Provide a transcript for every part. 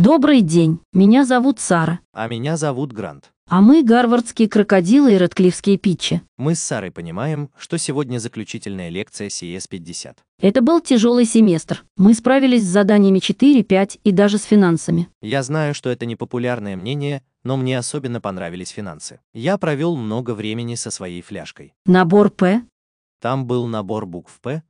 Добрый день, меня зовут Сара. А меня зовут Грант. А мы гарвардские крокодилы и рэдклиффские питчи. Мы с Сарой понимаем, что сегодня заключительная лекция CS50. Это был тяжелый семестр. Мы справились с заданиями 4, 5 и даже с финансами. Я знаю, что это непопулярное мнение, но мне особенно понравились финансы. Я провел много времени со своей фляжкой. Набор П? Там был набор букв П,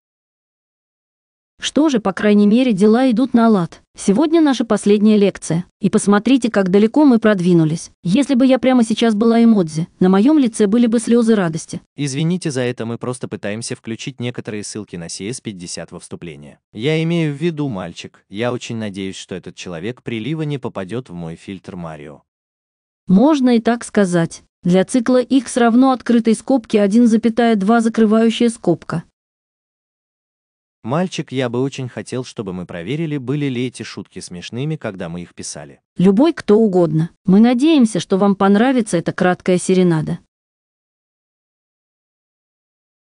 что же, по крайней мере, дела идут на лад. Сегодня наша последняя лекция. И посмотрите, как далеко мы продвинулись. Если бы я прямо сейчас была эмодзи, на моем лице были бы слезы радости. Извините за это, мы просто пытаемся включить некоторые ссылки на CS50 во вступление. Я имею в виду мальчик. Я очень надеюсь, что этот человек прилива не попадет в мой фильтр Марио. Можно и так сказать. Для цикла x равно открытой скобке 1,2 закрывающая скобка. Мальчик, я бы очень хотел, чтобы мы проверили, были ли эти шутки смешными, когда мы их писали. Любой кто угодно. Мы надеемся, что вам понравится эта краткая серенада.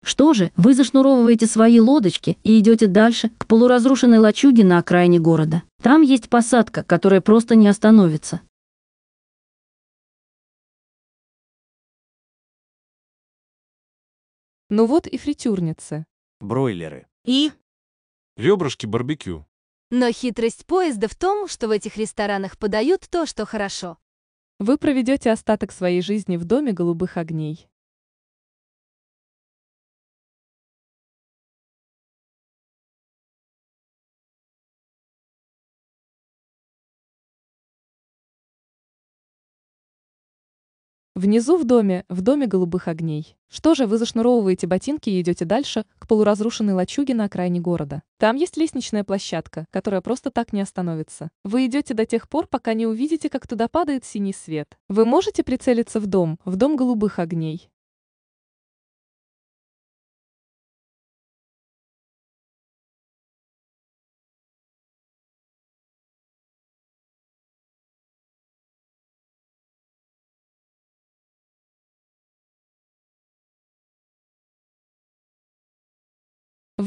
Что же, вы зашнуровываете свои лодочки и идете дальше, к полуразрушенной лачуге на окраине города. Там есть посадка, которая просто не остановится. Ну вот и фритюрница. Бройлеры. И? Ребрышки барбекю. Но хитрость поезда в том, что в этих ресторанах подают то, что хорошо. Вы проведете остаток своей жизни в доме голубых огней. Внизу в доме, в доме голубых огней. Что же, вы зашнуровываете ботинки и идете дальше, к полуразрушенной лачуге на окраине города. Там есть лестничная площадка, которая просто так не остановится. Вы идете до тех пор, пока не увидите, как туда падает синий свет. Вы можете прицелиться в дом, в дом голубых огней.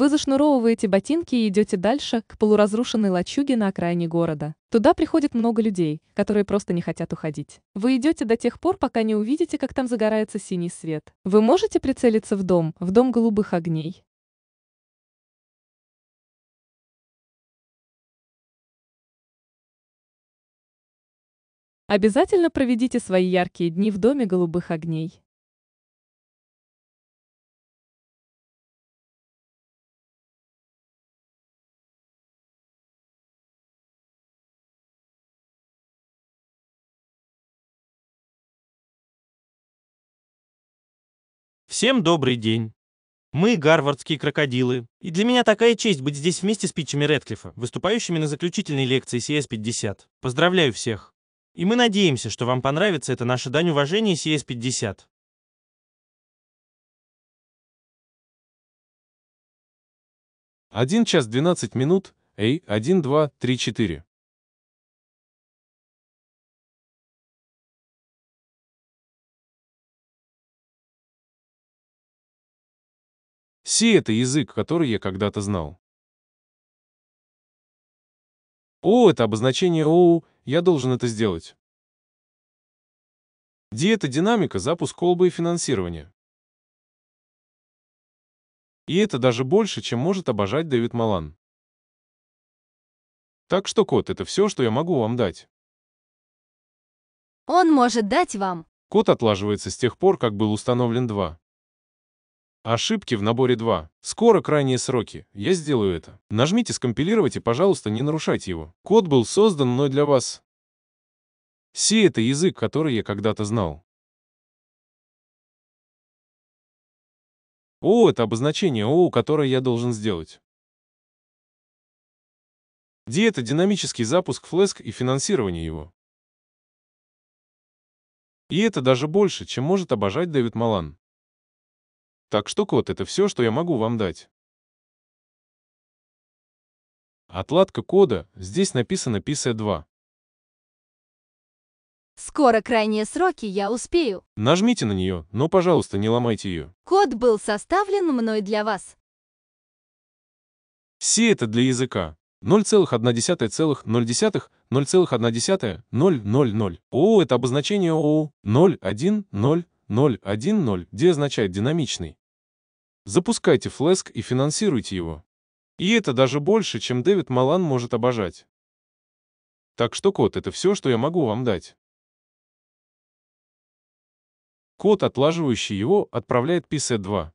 Вы зашнуровываете ботинки и идете дальше к полуразрушенной лачуге на окраине города. Туда приходит много людей, которые просто не хотят уходить. Вы идете до тех пор, пока не увидите, как там загорается синий свет. Вы можете прицелиться в дом, в дом голубых огней. Обязательно проведите свои яркие дни в доме голубых огней. Всем добрый день. Мы гарвардские крокодилы. И для меня такая честь быть здесь вместе с Питчами Редклифа, выступающими на заключительной лекции CS50. Поздравляю всех. И мы надеемся, что вам понравится эта наша дань уважения CS50. Один час двенадцать минут, эй, один, два, три, четыре. Си — это язык, который я когда-то знал. О — это обозначение ОУ, я должен это сделать. Ди — это динамика, запуск колбы и финансирование. И это даже больше, чем может обожать Дэвид Малан. Так что, кот, это все, что я могу вам дать. Он может дать вам. Кот отлаживается с тех пор, как был установлен 2. Ошибки в наборе 2. Скоро крайние сроки. Я сделаю это. Нажмите «Скомпилировать» и, пожалуйста, не нарушайте его. Код был создан мной для вас. Си — это язык, который я когда-то знал. О — это обозначение О, которое я должен сделать. D — это динамический запуск Flask и финансирование его. И это даже больше, чем может обожать Дэвид Малан. Так что, кот, это все, что я могу вам дать. Отладка кода, здесь написано PC2. Скоро крайние сроки, я успею. Нажмите на нее, но, пожалуйста, не ломайте ее. Код был составлен мной для вас. Си это для языка. 0,1,0,0,0,1,0,0,0,0,0. О, это обозначение ООО 0,1,0,0,1,0, где означает динамичный. Запускайте Флеск и финансируйте его. И это даже больше, чем Дэвид Малан может обожать. Так что код — это все, что я могу вам дать. Код, отлаживающий его, отправляет PC2.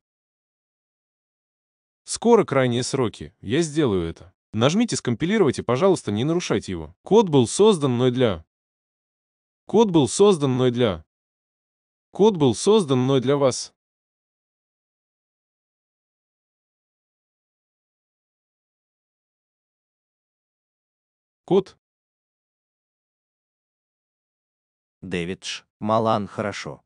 Скоро крайние сроки. Я сделаю это. Нажмите «Скомпилировать» и, пожалуйста, не нарушайте его. Код был создан мной для... Код был создан мной для... Код был создан мной для вас. Кот. Дэвидж, Малан хорошо.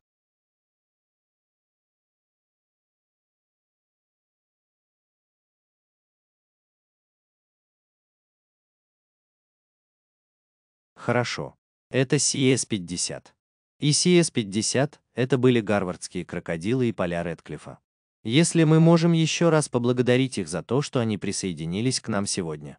Хорошо. Это CS-50. И CS-50 — это были гарвардские крокодилы и поля Редклифа. Если мы можем еще раз поблагодарить их за то, что они присоединились к нам сегодня.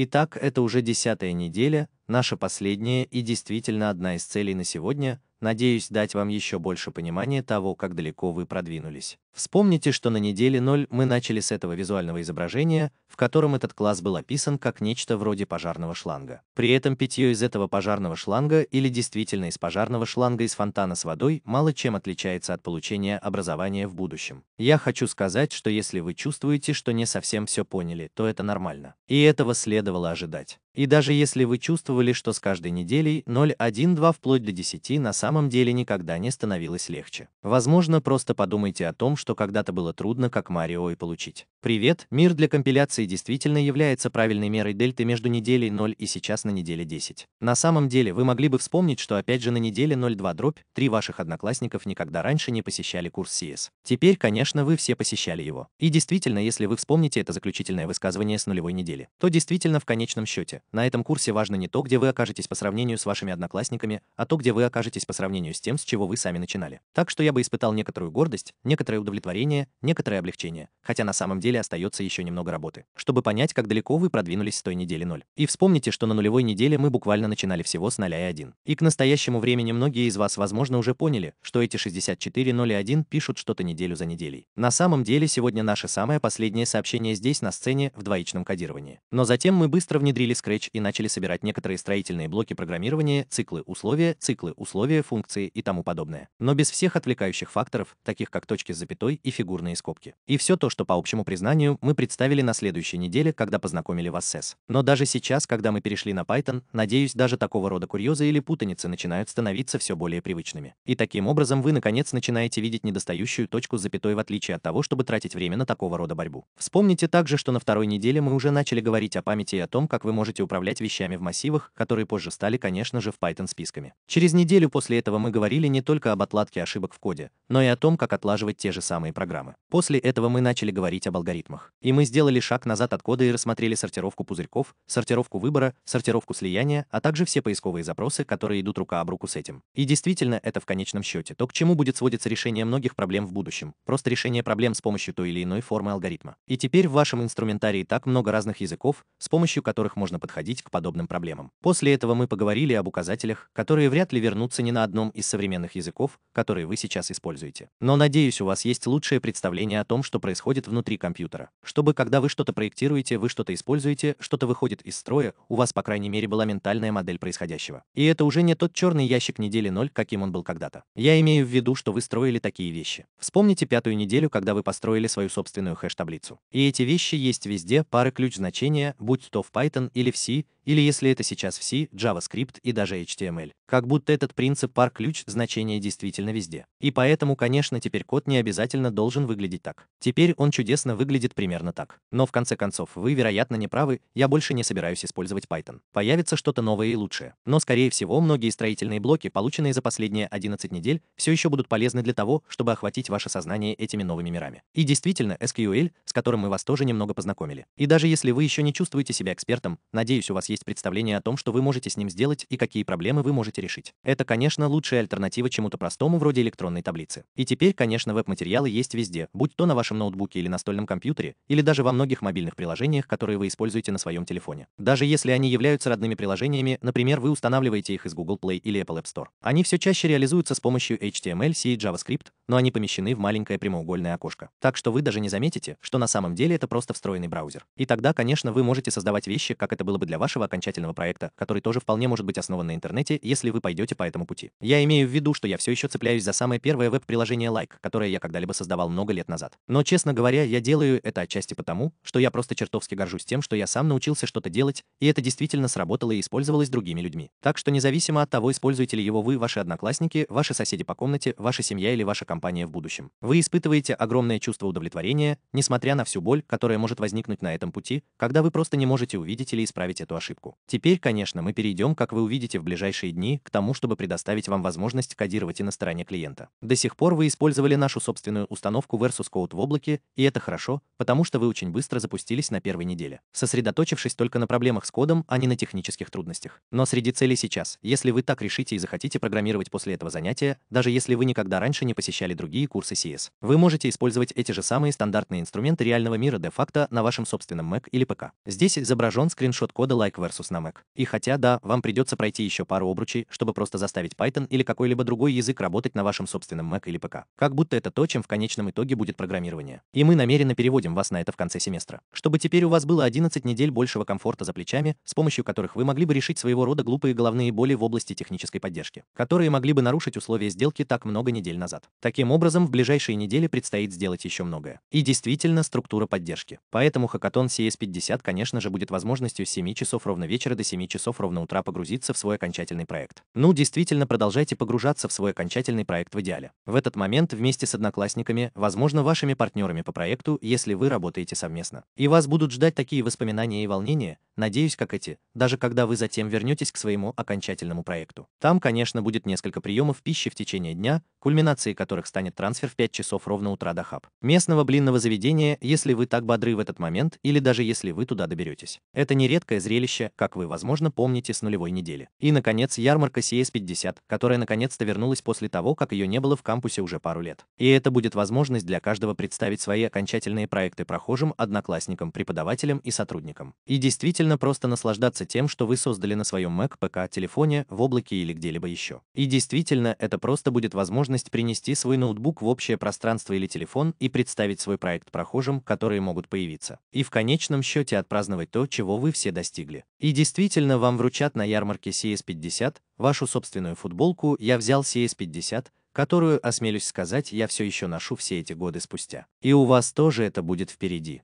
Итак, это уже десятая неделя, наша последняя и действительно одна из целей на сегодня, надеюсь дать вам еще больше понимания того, как далеко вы продвинулись. Вспомните, что на неделе 0 мы начали с этого визуального изображения, в котором этот класс был описан как нечто вроде пожарного шланга. При этом питье из этого пожарного шланга или действительно из пожарного шланга из фонтана с водой мало чем отличается от получения образования в будущем. Я хочу сказать, что если вы чувствуете, что не совсем все поняли, то это нормально. И этого следовало ожидать. И даже если вы чувствовали, что с каждой неделей 0,1,2 вплоть до 10 на самом деле никогда не становилось легче. Возможно, просто подумайте о том, что когда-то было трудно, как Марио, и получить. Привет, мир для компиляции действительно является правильной мерой дельты между неделей 0 и сейчас на неделе 10. На самом деле, вы могли бы вспомнить, что опять же на неделе 0,2 дробь, три ваших одноклассников никогда раньше не посещали курс CS. Теперь, конечно, вы все посещали его. И действительно, если вы вспомните это заключительное высказывание с нулевой недели, то действительно в конечном счете, на этом курсе важно не то, где вы окажетесь по сравнению с вашими одноклассниками, а то, где вы окажетесь по сравнению с тем, с чего вы сами начинали. Так что я бы испытал некоторую гордость, некоторое удовлетворение, некоторое облегчение, хотя на самом деле остается еще немного работы, чтобы понять, как далеко вы продвинулись с той недели 0. И вспомните, что на нулевой неделе мы буквально начинали всего с 0 и 1. И к настоящему времени многие из вас, возможно, уже поняли, что эти 64 0 и 1 пишут что-то неделю за неделей. На самом деле сегодня наше самое последнее сообщение здесь на сцене в двоичном кодировании. Но затем мы быстро внедрили Scratch и начали собирать некоторые строительные блоки программирования, циклы условия, циклы условия, функции и тому подобное. Но без всех отвлекающих факторов, таких как точки с запятой и фигурные скобки. И все то, что по общему признанию мы представили на следующей неделе, когда познакомили вас с S. Но даже сейчас, когда мы перешли на Python, надеюсь, даже такого рода курьезы или путаницы начинают становиться все более привычными. И таким образом вы, наконец, начинаете видеть недостающую точку с запятой в отличие от того, чтобы тратить время на такого рода борьбу. Вспомните также, что на второй неделе мы уже начали говорить о памяти и о том, как вы можете можете управлять вещами в массивах, которые позже стали, конечно же, в Python списками. Через неделю после этого мы говорили не только об отладке ошибок в коде, но и о том, как отлаживать те же самые программы. После этого мы начали говорить об алгоритмах. И мы сделали шаг назад от кода и рассмотрели сортировку пузырьков, сортировку выбора, сортировку слияния, а также все поисковые запросы, которые идут рука об руку с этим. И действительно, это в конечном счете то, к чему будет сводиться решение многих проблем в будущем, просто решение проблем с помощью той или иной формы алгоритма. И теперь в вашем инструментарии так много разных языков, с помощью которых можно подходить к подобным проблемам. После этого мы поговорили об указателях, которые вряд ли вернутся ни на одном из современных языков, которые вы сейчас используете. Но надеюсь, у вас есть лучшее представление о том, что происходит внутри компьютера. Чтобы когда вы что-то проектируете, вы что-то используете, что-то выходит из строя, у вас, по крайней мере, была ментальная модель происходящего. И это уже не тот черный ящик недели ноль, каким он был когда-то. Я имею в виду, что вы строили такие вещи. Вспомните пятую неделю, когда вы построили свою собственную хэш-таблицу. И эти вещи есть везде, пары ключ значения, будь то в Python или в такси или если это сейчас в C, JavaScript и даже HTML. Как будто этот принцип пар ключ значение действительно везде. И поэтому, конечно, теперь код не обязательно должен выглядеть так. Теперь он чудесно выглядит примерно так. Но в конце концов, вы, вероятно, не правы, я больше не собираюсь использовать Python. Появится что-то новое и лучшее. Но, скорее всего, многие строительные блоки, полученные за последние 11 недель, все еще будут полезны для того, чтобы охватить ваше сознание этими новыми мирами. И действительно, SQL, с которым мы вас тоже немного познакомили. И даже если вы еще не чувствуете себя экспертом, надеюсь, у вас есть есть представление о том, что вы можете с ним сделать и какие проблемы вы можете решить. Это, конечно, лучшая альтернатива чему-то простому вроде электронной таблицы. И теперь, конечно, веб-материалы есть везде, будь то на вашем ноутбуке или настольном компьютере, или даже во многих мобильных приложениях, которые вы используете на своем телефоне. Даже если они являются родными приложениями, например, вы устанавливаете их из Google Play или Apple App Store. Они все чаще реализуются с помощью HTML, C и JavaScript, но они помещены в маленькое прямоугольное окошко. Так что вы даже не заметите, что на самом деле это просто встроенный браузер. И тогда, конечно, вы можете создавать вещи, как это было бы для вашего окончательного проекта, который тоже вполне может быть основан на интернете, если вы пойдете по этому пути. Я имею в виду, что я все еще цепляюсь за самое первое веб-приложение Like, которое я когда-либо создавал много лет назад. Но, честно говоря, я делаю это отчасти потому, что я просто чертовски горжусь тем, что я сам научился что-то делать, и это действительно сработало и использовалось другими людьми. Так что независимо от того, используете ли его вы, ваши одноклассники, ваши соседи по комнате, ваша семья или ваша компания в будущем, вы испытываете огромное чувство удовлетворения, несмотря на всю боль, которая может возникнуть на этом пути, когда вы просто не можете увидеть или исправить эту ошибку ошибку. Теперь, конечно, мы перейдем, как вы увидите в ближайшие дни, к тому, чтобы предоставить вам возможность кодировать и на стороне клиента. До сих пор вы использовали нашу собственную установку versus code в облаке, и это хорошо, потому что вы очень быстро запустились на первой неделе, сосредоточившись только на проблемах с кодом, а не на технических трудностях. Но среди целей сейчас, если вы так решите и захотите программировать после этого занятия, даже если вы никогда раньше не посещали другие курсы CS, вы можете использовать эти же самые стандартные инструменты реального мира де-факто на вашем собственном Mac или ПК. Здесь изображен скриншот кода like Mac versus на И хотя, да, вам придется пройти еще пару обручей, чтобы просто заставить Python или какой-либо другой язык работать на вашем собственном Mac или ПК. Как будто это то, чем в конечном итоге будет программирование. И мы намеренно переводим вас на это в конце семестра. Чтобы теперь у вас было 11 недель большего комфорта за плечами, с помощью которых вы могли бы решить своего рода глупые головные боли в области технической поддержки, которые могли бы нарушить условия сделки так много недель назад. Таким образом, в ближайшие недели предстоит сделать еще многое. И действительно, структура поддержки. Поэтому хакатон CS50, конечно же, будет возможностью 7 часов ровно вечера до 7 часов ровно утра погрузиться в свой окончательный проект. Ну, действительно, продолжайте погружаться в свой окончательный проект в идеале. В этот момент вместе с одноклассниками, возможно, вашими партнерами по проекту, если вы работаете совместно. И вас будут ждать такие воспоминания и волнения, Надеюсь, как эти, даже когда вы затем вернетесь к своему окончательному проекту. Там, конечно, будет несколько приемов пищи в течение дня, кульминацией которых станет трансфер в 5 часов ровно утра до хаб. Местного блинного заведения, если вы так бодры в этот момент или даже если вы туда доберетесь. Это нередкое зрелище, как вы, возможно, помните с нулевой недели. И, наконец, ярмарка CS50, которая наконец-то вернулась после того, как ее не было в кампусе уже пару лет. И это будет возможность для каждого представить свои окончательные проекты прохожим, одноклассникам, преподавателям и сотрудникам. И действительно, довольно просто наслаждаться тем, что вы создали на своем Mac, ПК, телефоне, в облаке или где-либо еще. И действительно, это просто будет возможность принести свой ноутбук в общее пространство или телефон и представить свой проект прохожим, которые могут появиться. И в конечном счете отпраздновать то, чего вы все достигли. И действительно, вам вручат на ярмарке CS50 вашу собственную футболку «Я взял CS50», которую, осмелюсь сказать, я все еще ношу все эти годы спустя. И у вас тоже это будет впереди.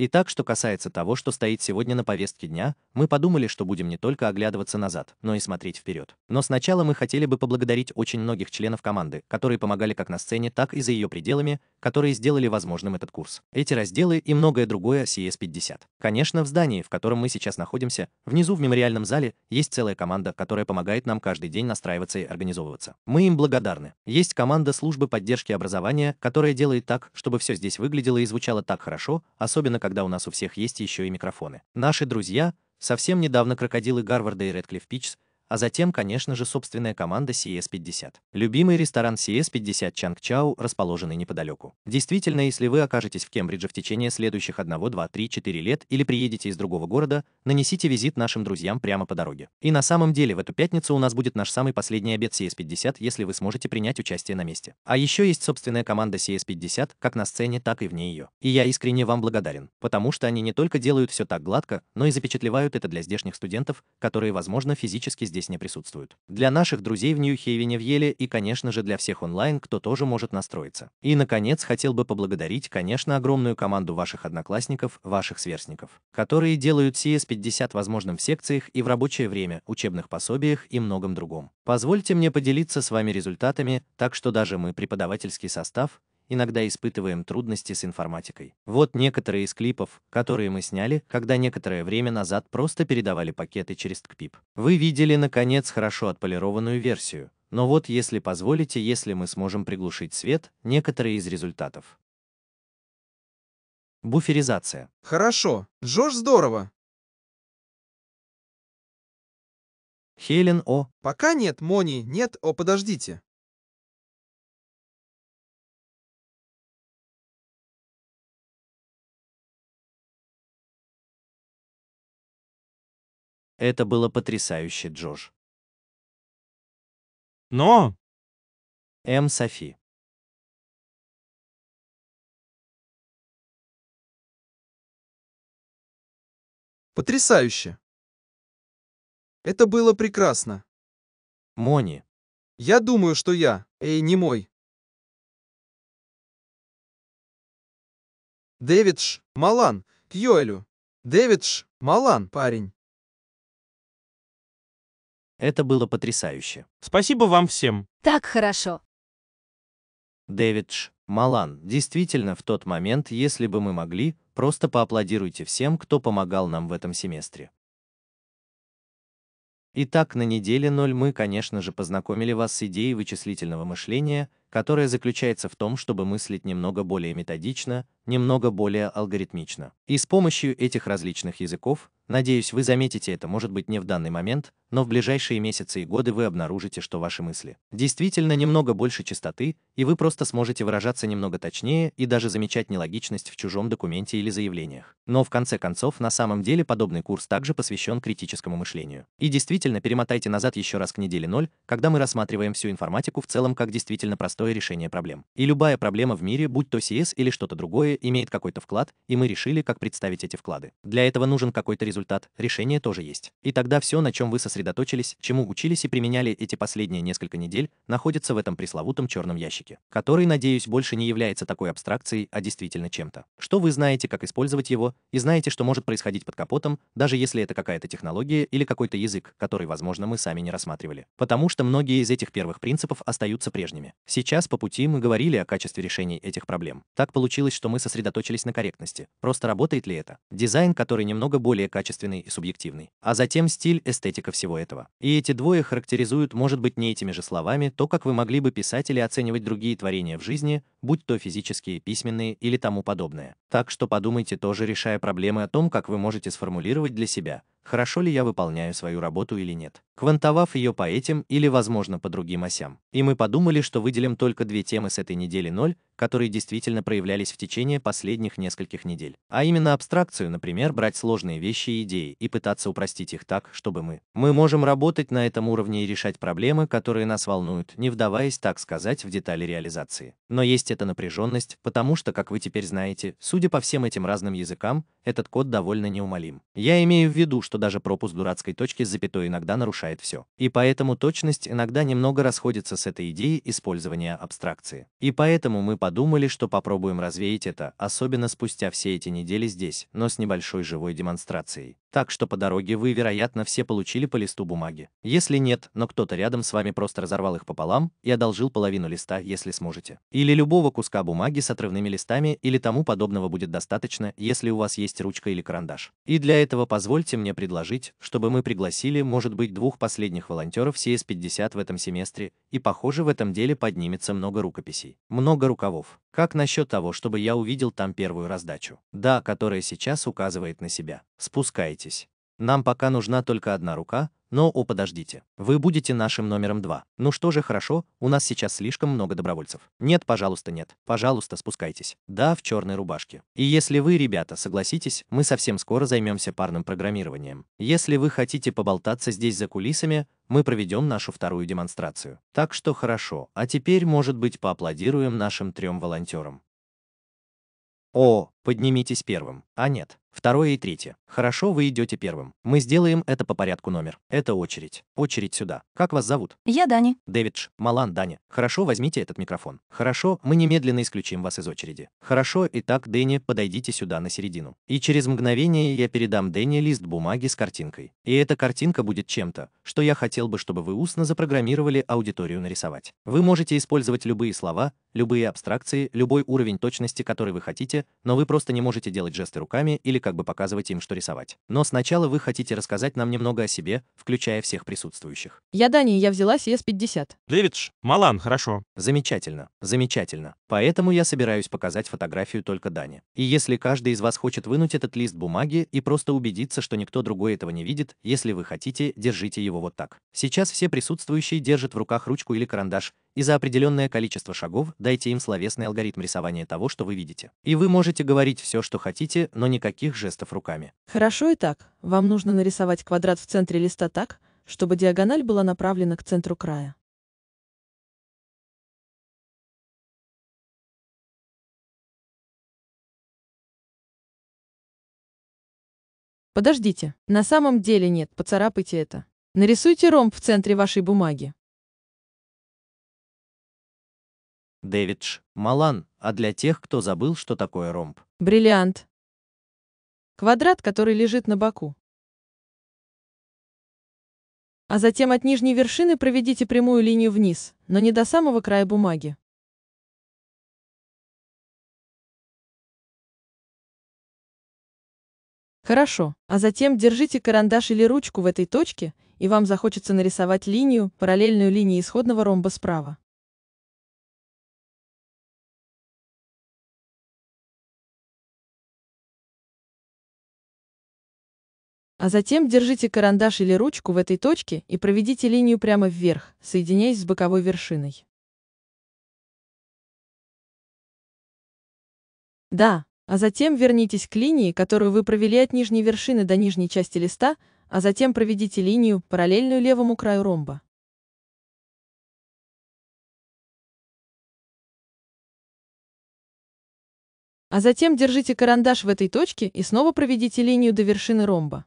Итак, что касается того, что стоит сегодня на повестке дня, мы подумали, что будем не только оглядываться назад, но и смотреть вперед. Но сначала мы хотели бы поблагодарить очень многих членов команды, которые помогали как на сцене, так и за ее пределами, которые сделали возможным этот курс. Эти разделы и многое другое CS50. Конечно, в здании, в котором мы сейчас находимся, внизу в мемориальном зале есть целая команда, которая помогает нам каждый день настраиваться и организовываться. Мы им благодарны. Есть команда службы поддержки образования, которая делает так, чтобы все здесь выглядело и звучало так хорошо, особенно когда у нас у всех есть еще и микрофоны. Наши друзья, совсем недавно крокодилы Гарварда и Редклифф Пичс, а затем, конечно же, собственная команда CS50. Любимый ресторан CS50 Чанг Чау, расположенный неподалеку. Действительно, если вы окажетесь в Кембридже в течение следующих 1, 2, 3, 4 лет или приедете из другого города, нанесите визит нашим друзьям прямо по дороге. И на самом деле в эту пятницу у нас будет наш самый последний обед CS50, если вы сможете принять участие на месте. А еще есть собственная команда CS50, как на сцене, так и вне ее. И я искренне вам благодарен, потому что они не только делают все так гладко, но и запечатлевают это для здешних студентов, которые, возможно, физически здесь здесь не присутствуют. Для наших друзей в Нью-Хейвене в Еле и, конечно же, для всех онлайн, кто тоже может настроиться. И, наконец, хотел бы поблагодарить, конечно, огромную команду ваших одноклассников, ваших сверстников, которые делают CS50 возможным в секциях и в рабочее время, учебных пособиях и многом другом. Позвольте мне поделиться с вами результатами, так что даже мы, преподавательский состав, иногда испытываем трудности с информатикой. Вот некоторые из клипов, которые мы сняли, когда некоторое время назад просто передавали пакеты через ТКПИП. Вы видели, наконец, хорошо отполированную версию, но вот если позволите, если мы сможем приглушить свет, некоторые из результатов. Буферизация. Хорошо, Джош здорово. Хелен О. Пока нет, Мони, нет, о, подождите. Это было потрясающе, Джош. Но... М. Софи. Потрясающе. Это было прекрасно. Мони. Я думаю, что я, эй, не мой. Дэвидж Малан, Кьюэлю. Дэвидж Малан, парень. Это было потрясающе. Спасибо вам всем. Так хорошо. Дэвидж, Малан, действительно, в тот момент, если бы мы могли, просто поаплодируйте всем, кто помогал нам в этом семестре. Итак, на неделе ноль мы, конечно же, познакомили вас с идеей вычислительного мышления которое заключается в том, чтобы мыслить немного более методично, немного более алгоритмично. И с помощью этих различных языков, надеюсь, вы заметите это, может быть, не в данный момент, но в ближайшие месяцы и годы вы обнаружите, что ваши мысли действительно немного больше чистоты, и вы просто сможете выражаться немного точнее и даже замечать нелогичность в чужом документе или заявлениях. Но в конце концов, на самом деле, подобный курс также посвящен критическому мышлению. И действительно, перемотайте назад еще раз к неделе 0, когда мы рассматриваем всю информатику в целом как действительно простую простое решение проблем. И любая проблема в мире, будь то CS или что-то другое, имеет какой-то вклад, и мы решили, как представить эти вклады. Для этого нужен какой-то результат, решение тоже есть. И тогда все, на чем вы сосредоточились, чему учились и применяли эти последние несколько недель, находится в этом пресловутом черном ящике, который, надеюсь, больше не является такой абстракцией, а действительно чем-то. Что вы знаете, как использовать его, и знаете, что может происходить под капотом, даже если это какая-то технология или какой-то язык, который, возможно, мы сами не рассматривали. Потому что многие из этих первых принципов остаются прежними. Сейчас Сейчас по пути мы говорили о качестве решений этих проблем. Так получилось, что мы сосредоточились на корректности. Просто работает ли это? Дизайн, который немного более качественный и субъективный. А затем стиль, эстетика всего этого. И эти двое характеризуют, может быть, не этими же словами, то, как вы могли бы писать или оценивать другие творения в жизни, будь то физические, письменные или тому подобное. Так что подумайте тоже, решая проблемы о том, как вы можете сформулировать для себя, хорошо ли я выполняю свою работу или нет, квантовав ее по этим или, возможно, по другим осям. И мы подумали, что выделим только две темы с этой недели ноль, которые действительно проявлялись в течение последних нескольких недель. А именно абстракцию, например, брать сложные вещи и идеи и пытаться упростить их так, чтобы мы. Мы можем работать на этом уровне и решать проблемы, которые нас волнуют, не вдаваясь, так сказать, в детали реализации. Но есть есть это напряженность, потому что, как вы теперь знаете, судя по всем этим разным языкам, этот код довольно неумолим. Я имею в виду, что даже пропуск дурацкой точки с запятой иногда нарушает все. И поэтому точность иногда немного расходится с этой идеей использования абстракции. И поэтому мы подумали, что попробуем развеять это, особенно спустя все эти недели здесь, но с небольшой живой демонстрацией. Так что по дороге вы, вероятно, все получили по листу бумаги. Если нет, но кто-то рядом с вами просто разорвал их пополам и одолжил половину листа, если сможете. Или любого куска бумаги с отрывными листами или тому подобного будет достаточно, если у вас есть ручка или карандаш. И для этого позвольте мне предложить, чтобы мы пригласили, может быть, двух последних волонтеров CS50 в этом семестре, и, похоже, в этом деле поднимется много рукописей. Много рукавов. Как насчет того, чтобы я увидел там первую раздачу? Да, которая сейчас указывает на себя. Спускайте справитесь. Нам пока нужна только одна рука, но, о, подождите, вы будете нашим номером два. Ну что же, хорошо, у нас сейчас слишком много добровольцев. Нет, пожалуйста, нет. Пожалуйста, спускайтесь. Да, в черной рубашке. И если вы, ребята, согласитесь, мы совсем скоро займемся парным программированием. Если вы хотите поболтаться здесь за кулисами, мы проведем нашу вторую демонстрацию. Так что хорошо, а теперь, может быть, поаплодируем нашим трем волонтерам. О, поднимитесь первым. А нет, Второе и третье. Хорошо, вы идете первым. Мы сделаем это по порядку номер. Это очередь. Очередь сюда. Как вас зовут? Я Дани. Дэвидж. Малан Дани. Хорошо, возьмите этот микрофон. Хорошо, мы немедленно исключим вас из очереди. Хорошо, итак, Дэнни, подойдите сюда на середину. И через мгновение я передам Дэнни лист бумаги с картинкой. И эта картинка будет чем-то, что я хотел бы, чтобы вы устно запрограммировали аудиторию нарисовать. Вы можете использовать любые слова, любые абстракции, любой уровень точности, который вы хотите, но вы просто не можете делать жесты руками или как бы показывать им, что рисовать. Но сначала вы хотите рассказать нам немного о себе, включая всех присутствующих. Я Дани, я взяла CS50. Левидж, Малан, хорошо. Замечательно, замечательно. Поэтому я собираюсь показать фотографию только Дани. И если каждый из вас хочет вынуть этот лист бумаги и просто убедиться, что никто другой этого не видит, если вы хотите, держите его вот так. Сейчас все присутствующие держат в руках ручку или карандаш, и за определенное количество шагов дайте им словесный алгоритм рисования того, что вы видите. И вы можете говорить все, что хотите, но никаких жестов руками. Хорошо и так. Вам нужно нарисовать квадрат в центре листа так, чтобы диагональ была направлена к центру края. Подождите, на самом деле нет, поцарапайте это. Нарисуйте ромб в центре вашей бумаги. Дэвидж, Малан, а для тех, кто забыл, что такое ромб. Бриллиант. Квадрат, который лежит на боку. А затем от нижней вершины проведите прямую линию вниз, но не до самого края бумаги. Хорошо, а затем держите карандаш или ручку в этой точке, и вам захочется нарисовать линию, параллельную линии исходного ромба справа. А затем держите карандаш или ручку в этой точке и проведите линию прямо вверх, соединяясь с боковой вершиной. Да, а затем вернитесь к линии, которую вы провели от нижней вершины до нижней части листа, а затем проведите линию, параллельную левому краю ромба. А затем держите карандаш в этой точке и снова проведите линию до вершины ромба.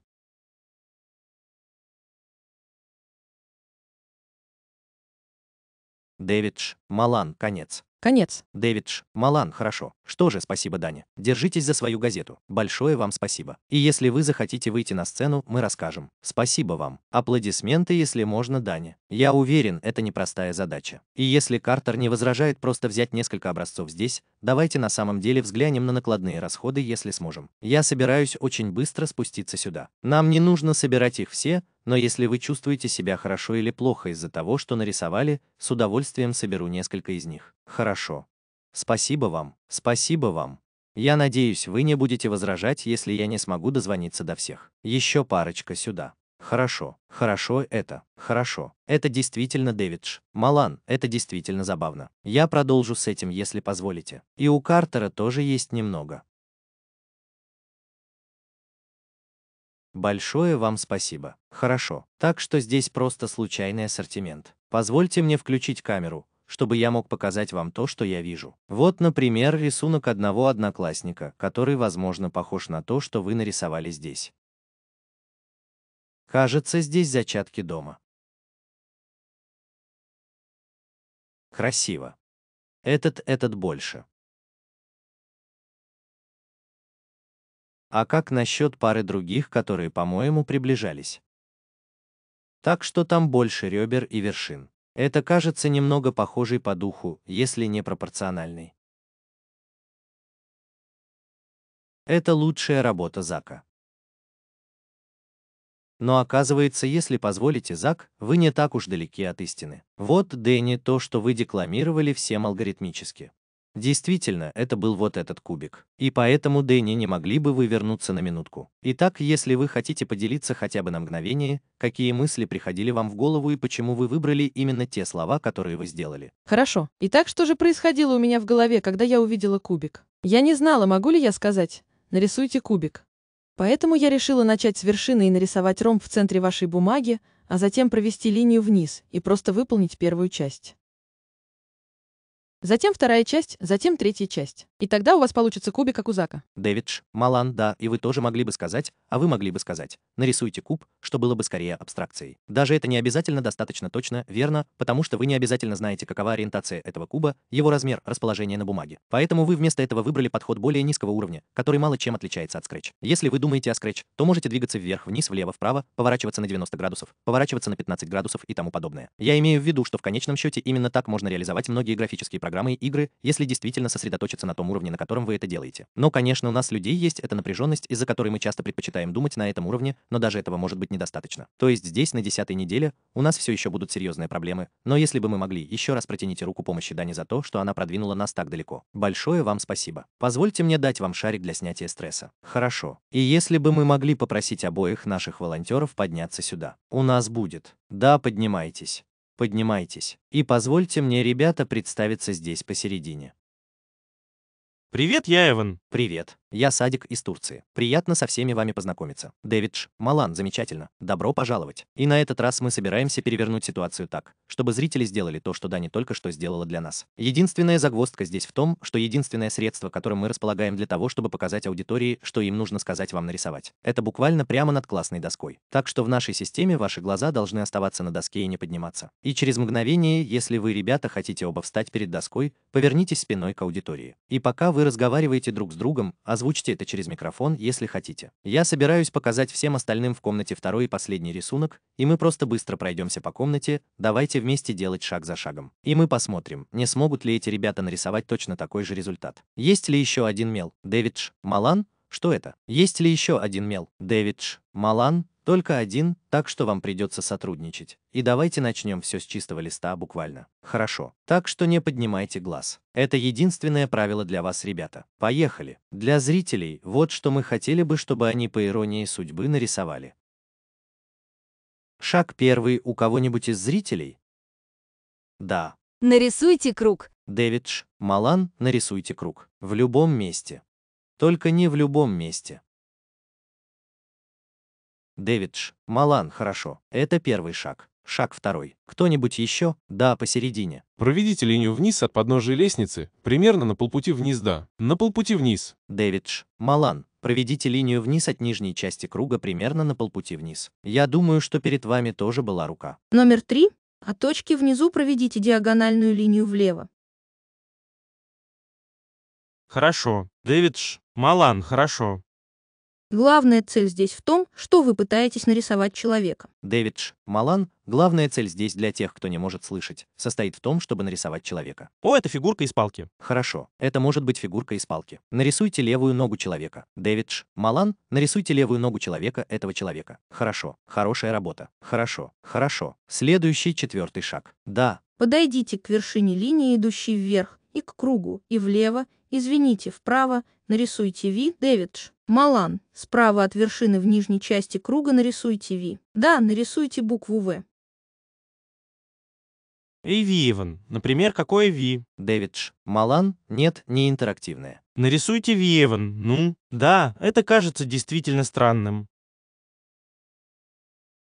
Дэвидж, Малан, конец. Конец. Дэвидж, Малан, хорошо. Что же, спасибо, Даня. Держитесь за свою газету. Большое вам спасибо. И если вы захотите выйти на сцену, мы расскажем. Спасибо вам. Аплодисменты, если можно, Даня. Я уверен, это непростая задача. И если Картер не возражает просто взять несколько образцов здесь, давайте на самом деле взглянем на накладные расходы, если сможем. Я собираюсь очень быстро спуститься сюда. Нам не нужно собирать их все, но если вы чувствуете себя хорошо или плохо из-за того, что нарисовали, с удовольствием соберу несколько из них. Хорошо. Спасибо вам, спасибо вам. Я надеюсь, вы не будете возражать, если я не смогу дозвониться до всех. Еще парочка сюда. Хорошо, хорошо это, хорошо. Это действительно Дэвидж. Малан, это действительно забавно. Я продолжу с этим, если позволите. И у Картера тоже есть немного. Большое вам спасибо. Хорошо. Так что здесь просто случайный ассортимент. Позвольте мне включить камеру, чтобы я мог показать вам то, что я вижу. Вот, например, рисунок одного одноклассника, который, возможно, похож на то, что вы нарисовали здесь. Кажется, здесь зачатки дома. Красиво. Этот, этот больше. А как насчет пары других, которые, по-моему, приближались? Так что там больше ребер и вершин. Это кажется немного похожей по духу, если не пропорциональной. Это лучшая работа Зака. Но оказывается, если позволите, Зак, вы не так уж далеки от истины. Вот, Дэнни, то, что вы декламировали всем алгоритмически. Действительно, это был вот этот кубик. И поэтому Дэнни не могли бы вы вернуться на минутку. Итак, если вы хотите поделиться хотя бы на мгновение, какие мысли приходили вам в голову и почему вы выбрали именно те слова, которые вы сделали. Хорошо. Итак, что же происходило у меня в голове, когда я увидела кубик? Я не знала, могу ли я сказать «нарисуйте кубик». Поэтому я решила начать с вершины и нарисовать ромб в центре вашей бумаги, а затем провести линию вниз и просто выполнить первую часть. Затем вторая часть, затем третья часть. И тогда у вас получится кубик Акузака. Дэвидж, Малан, да, и вы тоже могли бы сказать, а вы могли бы сказать, нарисуйте куб, что было бы скорее абстракцией. Даже это не обязательно достаточно точно, верно, потому что вы не обязательно знаете, какова ориентация этого куба, его размер, расположение на бумаге. Поэтому вы вместо этого выбрали подход более низкого уровня, который мало чем отличается от скретч. Если вы думаете о скретч, то можете двигаться вверх, вниз, влево, вправо, поворачиваться на 90 градусов, поворачиваться на 15 градусов и тому подобное. Я имею в виду, что в конечном счете именно так можно реализовать многие графические программы программы игры, если действительно сосредоточиться на том уровне, на котором вы это делаете. Но, конечно, у нас людей есть эта напряженность, из-за которой мы часто предпочитаем думать на этом уровне, но даже этого может быть недостаточно. То есть здесь, на десятой неделе, у нас все еще будут серьезные проблемы, но если бы мы могли, еще раз протяните руку помощи Дани за то, что она продвинула нас так далеко. Большое вам спасибо. Позвольте мне дать вам шарик для снятия стресса. Хорошо. И если бы мы могли попросить обоих наших волонтеров подняться сюда. У нас будет. Да, поднимайтесь поднимайтесь. И позвольте мне, ребята, представиться здесь посередине. Привет, я Эван. Привет. Я Садик из Турции. Приятно со всеми вами познакомиться. Дэвидж, Малан, замечательно. Добро пожаловать. И на этот раз мы собираемся перевернуть ситуацию так, чтобы зрители сделали то, что Дани только что сделала для нас. Единственная загвоздка здесь в том, что единственное средство, которым мы располагаем для того, чтобы показать аудитории, что им нужно сказать вам нарисовать, это буквально прямо над классной доской. Так что в нашей системе ваши глаза должны оставаться на доске и не подниматься. И через мгновение, если вы, ребята, хотите оба встать перед доской, повернитесь спиной к аудитории. И пока вы разговариваете друг с другом, а Озвучьте это через микрофон, если хотите. Я собираюсь показать всем остальным в комнате второй и последний рисунок, и мы просто быстро пройдемся по комнате, давайте вместе делать шаг за шагом. И мы посмотрим, не смогут ли эти ребята нарисовать точно такой же результат. Есть ли еще один мел? Дэвидж, Малан? Что это? Есть ли еще один мел? Дэвидж, Малан? Только один, так что вам придется сотрудничать. И давайте начнем все с чистого листа буквально. Хорошо. Так что не поднимайте глаз. Это единственное правило для вас, ребята. Поехали. Для зрителей вот что мы хотели бы, чтобы они по иронии судьбы нарисовали. Шаг первый у кого-нибудь из зрителей? Да. Нарисуйте круг. Дэвидж, Малан, нарисуйте круг. В любом месте. Только не в любом месте. Дэвидж, Малан, хорошо. Это первый шаг. Шаг второй. Кто-нибудь еще? Да, посередине. Проведите линию вниз от подножия лестницы, примерно на полпути вниз, да. На полпути вниз. Дэвидж, Малан, проведите линию вниз от нижней части круга примерно на полпути вниз. Я думаю, что перед вами тоже была рука. Номер три. От точки внизу проведите диагональную линию влево. Хорошо. Дэвидж, Малан, хорошо. Главная цель здесь в том, что вы пытаетесь нарисовать человека. Дэвидж, Малан, главная цель здесь для тех, кто не может слышать, состоит в том, чтобы нарисовать человека. О, это фигурка из палки. Хорошо, это может быть фигурка из палки. Нарисуйте левую ногу человека. Дэвидж, Малан, нарисуйте левую ногу человека этого человека. Хорошо, хорошая работа. Хорошо, хорошо. Следующий четвертый шаг. Да. Подойдите к вершине линии, идущей вверх, и к кругу, и влево, Извините, вправо нарисуйте V, Дэвидж, Малан. Справа от вершины в нижней части круга нарисуйте V. Да, нарисуйте букву В. AV Иван. Например, какое V? Дэвидж. Малан. Нет, не интерактивное. Нарисуйте V Иван. Ну, да, это кажется действительно странным.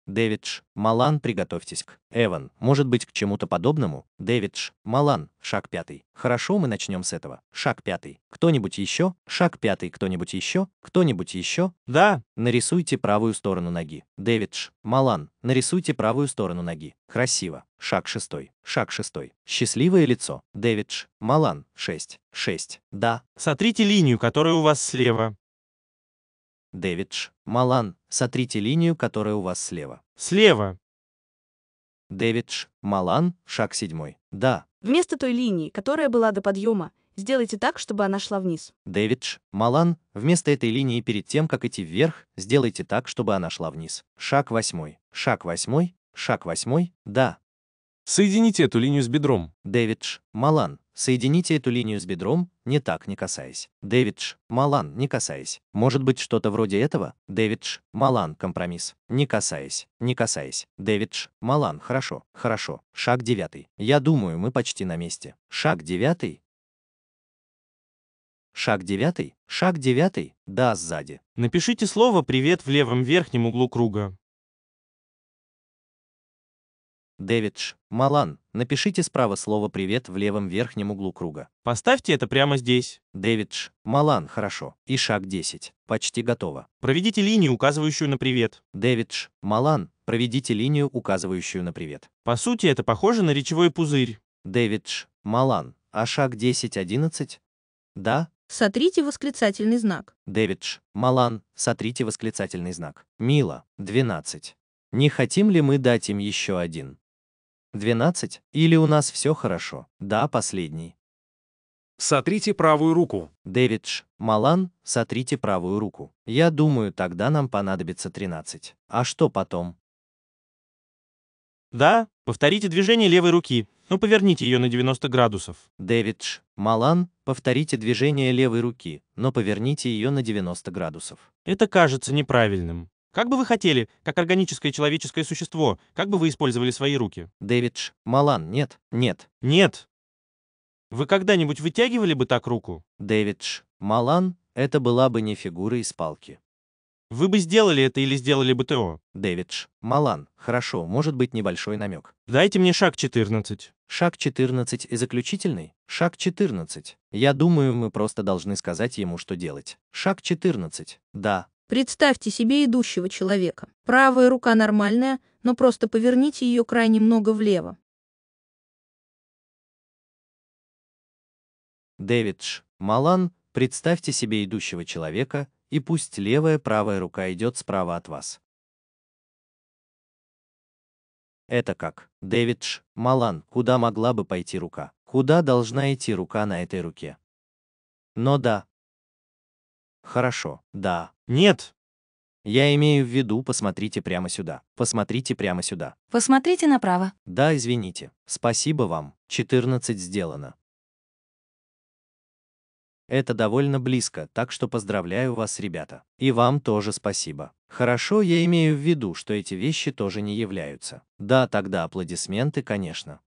Дэвидж, Малан, приготовьтесь к. Эван, может быть к чему-то подобному? Дэвидж, Малан, шаг пятый. Хорошо, мы начнем с этого. Шаг пятый. Кто-нибудь еще? Шаг пятый. Кто-нибудь еще? Кто-нибудь еще? Да. Нарисуйте правую сторону ноги. Дэвидж, Малан, нарисуйте правую сторону ноги. Красиво. Шаг шестой. Шаг шестой. Счастливое лицо. Дэвидж, Малан, шесть. Шесть. Да. Сотрите линию, которая у вас слева. Дэвидж, Малан, сотрите линию, которая у вас слева. Слева. Дэвидж, Малан, шаг седьмой. Да. Вместо той линии, которая была до подъема, сделайте так, чтобы она шла вниз. Дэвидж, Малан, вместо этой линии перед тем, как идти вверх, сделайте так, чтобы она шла вниз. Шаг восьмой. Шаг восьмой. Шаг восьмой. Да. Соедините эту линию с бедром. Дэвидж, Малан. Соедините эту линию с бедром, не так, не касаясь. Дэвидж, Малан, не касаясь. Может быть что-то вроде этого? Дэвидж, Малан, компромисс. Не касаясь, не касаясь. Дэвидж, Малан, хорошо, хорошо. Шаг девятый. Я думаю, мы почти на месте. Шаг девятый. Шаг девятый. Шаг девятый. Да, сзади. Напишите слово «Привет» в левом верхнем углу круга. Дэвидж, Малан, напишите справа слово «привет» в левом верхнем углу круга. Поставьте это прямо здесь. Дэвидж, Малан, хорошо. И шаг 10. Почти готово. Проведите линию, указывающую на привет. Дэвидж, Малан, проведите линию, указывающую на привет. По сути, это похоже на речевой пузырь. Дэвидж, Малан, а шаг 10-11? Да, Сотрите восклицательный знак. Дэвидж, Малан, сотрите восклицательный знак. Мила, 12. Не хотим ли мы дать им еще один? 12. Или у нас все хорошо. Да, последний. Сотрите правую руку. Дэвидж, Малан, сотрите правую руку. Я думаю, тогда нам понадобится 13. А что потом? Да, повторите движение левой руки, но ну, поверните ее на 90 градусов. Дэвидж, Малан, повторите движение левой руки, но поверните ее на 90 градусов. Это кажется неправильным. Как бы вы хотели, как органическое человеческое существо, как бы вы использовали свои руки? Дэвидж Малан, нет, нет. Нет. Вы когда-нибудь вытягивали бы так руку? Дэвидж Малан, это была бы не фигура из палки. Вы бы сделали это или сделали бы ТО? Дэвидж Малан, хорошо, может быть небольшой намек. Дайте мне шаг 14. Шаг 14 и заключительный? Шаг 14. Я думаю, мы просто должны сказать ему, что делать. Шаг 14. Да, Представьте себе идущего человека. Правая рука нормальная, но просто поверните ее крайне много влево. Дэвидж, Малан, представьте себе идущего человека, и пусть левая правая рука идет справа от вас. Это как, Дэвидж, Малан, куда могла бы пойти рука? Куда должна идти рука на этой руке? Но да, Хорошо, да. Нет. Я имею в виду, посмотрите прямо сюда. Посмотрите прямо сюда. Посмотрите направо. Да, извините. Спасибо вам. 14 сделано. Это довольно близко, так что поздравляю вас, ребята. И вам тоже спасибо. Хорошо, я имею в виду, что эти вещи тоже не являются. Да, тогда аплодисменты, конечно.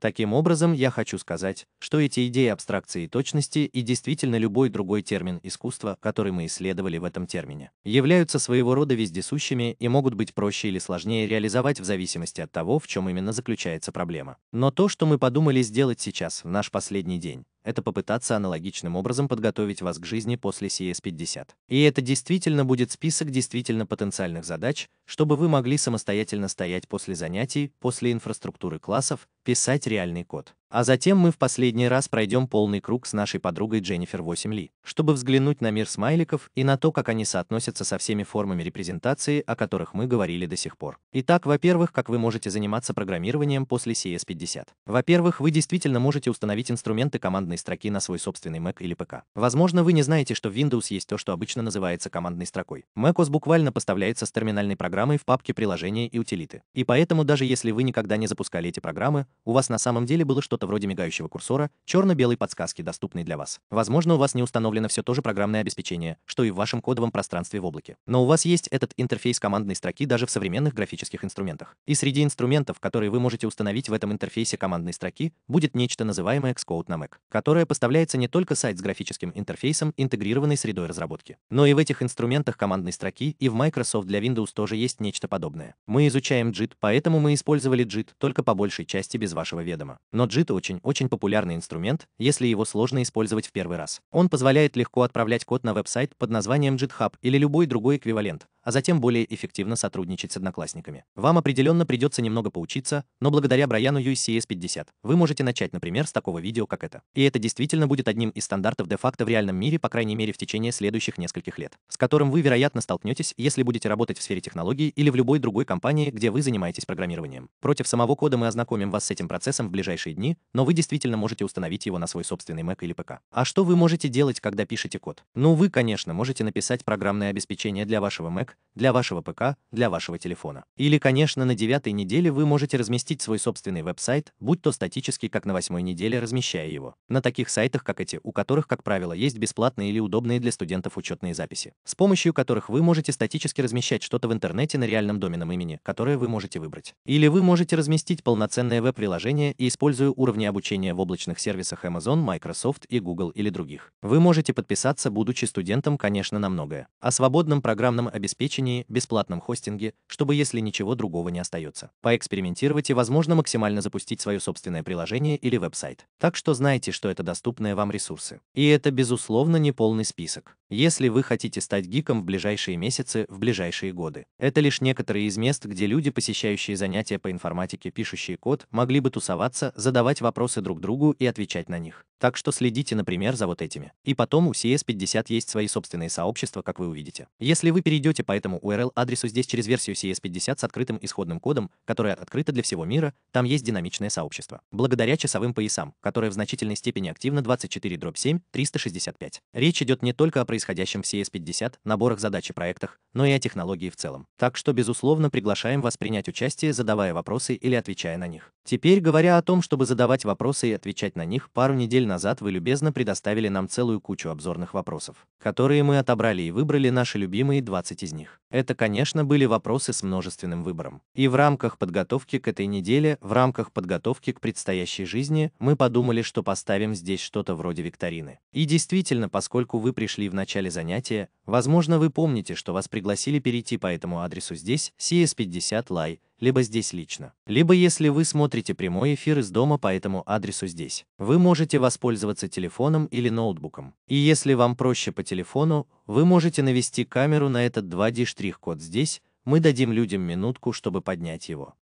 Таким образом, я хочу сказать, что эти идеи абстракции и точности и действительно любой другой термин искусства, который мы исследовали в этом термине, являются своего рода вездесущими и могут быть проще или сложнее реализовать в зависимости от того, в чем именно заключается проблема. Но то, что мы подумали сделать сейчас, в наш последний день, это попытаться аналогичным образом подготовить вас к жизни после CS50. И это действительно будет список действительно потенциальных задач, чтобы вы могли самостоятельно стоять после занятий, после инфраструктуры классов, писать реальный код. А затем мы в последний раз пройдем полный круг с нашей подругой Дженнифер 8 Ли, чтобы взглянуть на мир смайликов и на то, как они соотносятся со всеми формами репрезентации, о которых мы говорили до сих пор. Итак, во-первых, как вы можете заниматься программированием после CS50. Во-первых, вы действительно можете установить инструменты командной строки на свой собственный Mac или ПК. Возможно, вы не знаете, что в Windows есть то, что обычно называется командной строкой. macOS буквально поставляется с терминальной программой в папке приложения и утилиты. И поэтому даже если вы никогда не запускали эти программы, у вас на самом деле было что что-то вроде мигающего курсора, черно-белой подсказки, доступной для вас. Возможно, у вас не установлено все то же программное обеспечение, что и в вашем кодовом пространстве в облаке. Но у вас есть этот интерфейс командной строки даже в современных графических инструментах. И среди инструментов, которые вы можете установить в этом интерфейсе командной строки, будет нечто называемое Xcode на Mac, которое поставляется не только сайт с графическим интерфейсом, интегрированной средой разработки, но и в этих инструментах командной строки и в Microsoft для Windows тоже есть нечто подобное. Мы изучаем JIT, поэтому мы использовали JIT только по большей части без вашего ведома. Но JIT это очень-очень популярный инструмент, если его сложно использовать в первый раз. Он позволяет легко отправлять код на веб-сайт под названием GitHub или любой другой эквивалент, а затем более эффективно сотрудничать с одноклассниками. Вам определенно придется немного поучиться, но благодаря Брайану UCS 50 вы можете начать, например, с такого видео, как это. И это действительно будет одним из стандартов де-факто в реальном мире, по крайней мере, в течение следующих нескольких лет, с которым вы, вероятно, столкнетесь, если будете работать в сфере технологий или в любой другой компании, где вы занимаетесь программированием. Против самого кода мы ознакомим вас с этим процессом в ближайшие дни, но вы действительно можете установить его на свой собственный Mac или ПК. А что вы можете делать, когда пишете код? Ну, вы, конечно, можете написать программное обеспечение для вашего Mac, для вашего ПК, для вашего телефона. Или, конечно, на девятой неделе вы можете разместить свой собственный веб-сайт, будь то статический, как на восьмой неделе, размещая его. На таких сайтах, как эти, у которых, как правило, есть бесплатные или удобные для студентов учетные записи, с помощью которых вы можете статически размещать что-то в интернете на реальном доменном имени, которое вы можете выбрать. Или вы можете разместить полноценное веб-приложение, используя уровни обучения в облачных сервисах Amazon, Microsoft и Google или других. Вы можете подписаться, будучи студентом, конечно, на многое. О свободном программном обеспечении обеспечении, бесплатном хостинге, чтобы если ничего другого не остается. Поэкспериментировать и, возможно, максимально запустить свое собственное приложение или веб-сайт. Так что знайте, что это доступные вам ресурсы. И это, безусловно, не полный список. Если вы хотите стать гиком в ближайшие месяцы, в ближайшие годы. Это лишь некоторые из мест, где люди, посещающие занятия по информатике, пишущие код, могли бы тусоваться, задавать вопросы друг другу и отвечать на них. Так что следите, например, за вот этими. И потом у CS50 есть свои собственные сообщества, как вы увидите. Если вы перейдете по этому URL-адресу здесь через версию CS50 с открытым исходным кодом, которая открыта для всего мира, там есть динамичное сообщество. Благодаря часовым поясам, которые в значительной степени активно 24-7, 365. Речь идет не только о происходящем в CS50, наборах задач и проектах, но и о технологии в целом. Так что, безусловно, приглашаем вас принять участие, задавая вопросы или отвечая на них. Теперь, говоря о том, чтобы задавать вопросы и отвечать на них, пару недель назад вы любезно предоставили нам целую кучу обзорных вопросов, которые мы отобрали и выбрали наши любимые 20 из них. Это, конечно, были вопросы с множественным выбором. И в рамках подготовки к этой неделе, в рамках подготовки к предстоящей жизни, мы подумали, что поставим здесь что-то вроде викторины. И действительно, поскольку вы пришли в начале занятия, возможно, вы помните, что вас пригласили перейти по этому адресу здесь, cs50lai, либо здесь лично. Либо если вы смотрите прямой эфир из дома по этому адресу здесь, вы можете воспользоваться телефоном или ноутбуком. И если вам проще по телефону, вы можете навести камеру на этот 2D штрих-код здесь, мы дадим людям минутку, чтобы поднять его.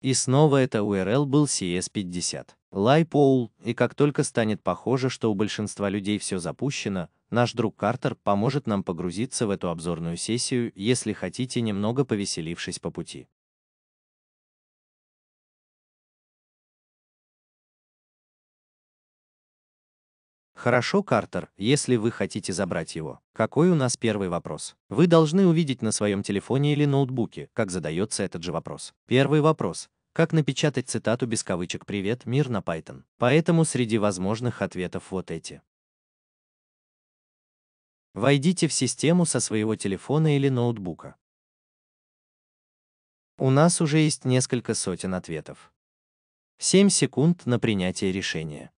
И снова это URL был CS50. Лайпоул, и как только станет похоже, что у большинства людей все запущено, наш друг Картер поможет нам погрузиться в эту обзорную сессию, если хотите, немного повеселившись по пути. Хорошо, Картер, если вы хотите забрать его. Какой у нас первый вопрос? Вы должны увидеть на своем телефоне или ноутбуке, как задается этот же вопрос. Первый вопрос. Как напечатать цитату без кавычек «Привет, мир» на Python? Поэтому среди возможных ответов вот эти. Войдите в систему со своего телефона или ноутбука. У нас уже есть несколько сотен ответов. 7 секунд на принятие решения.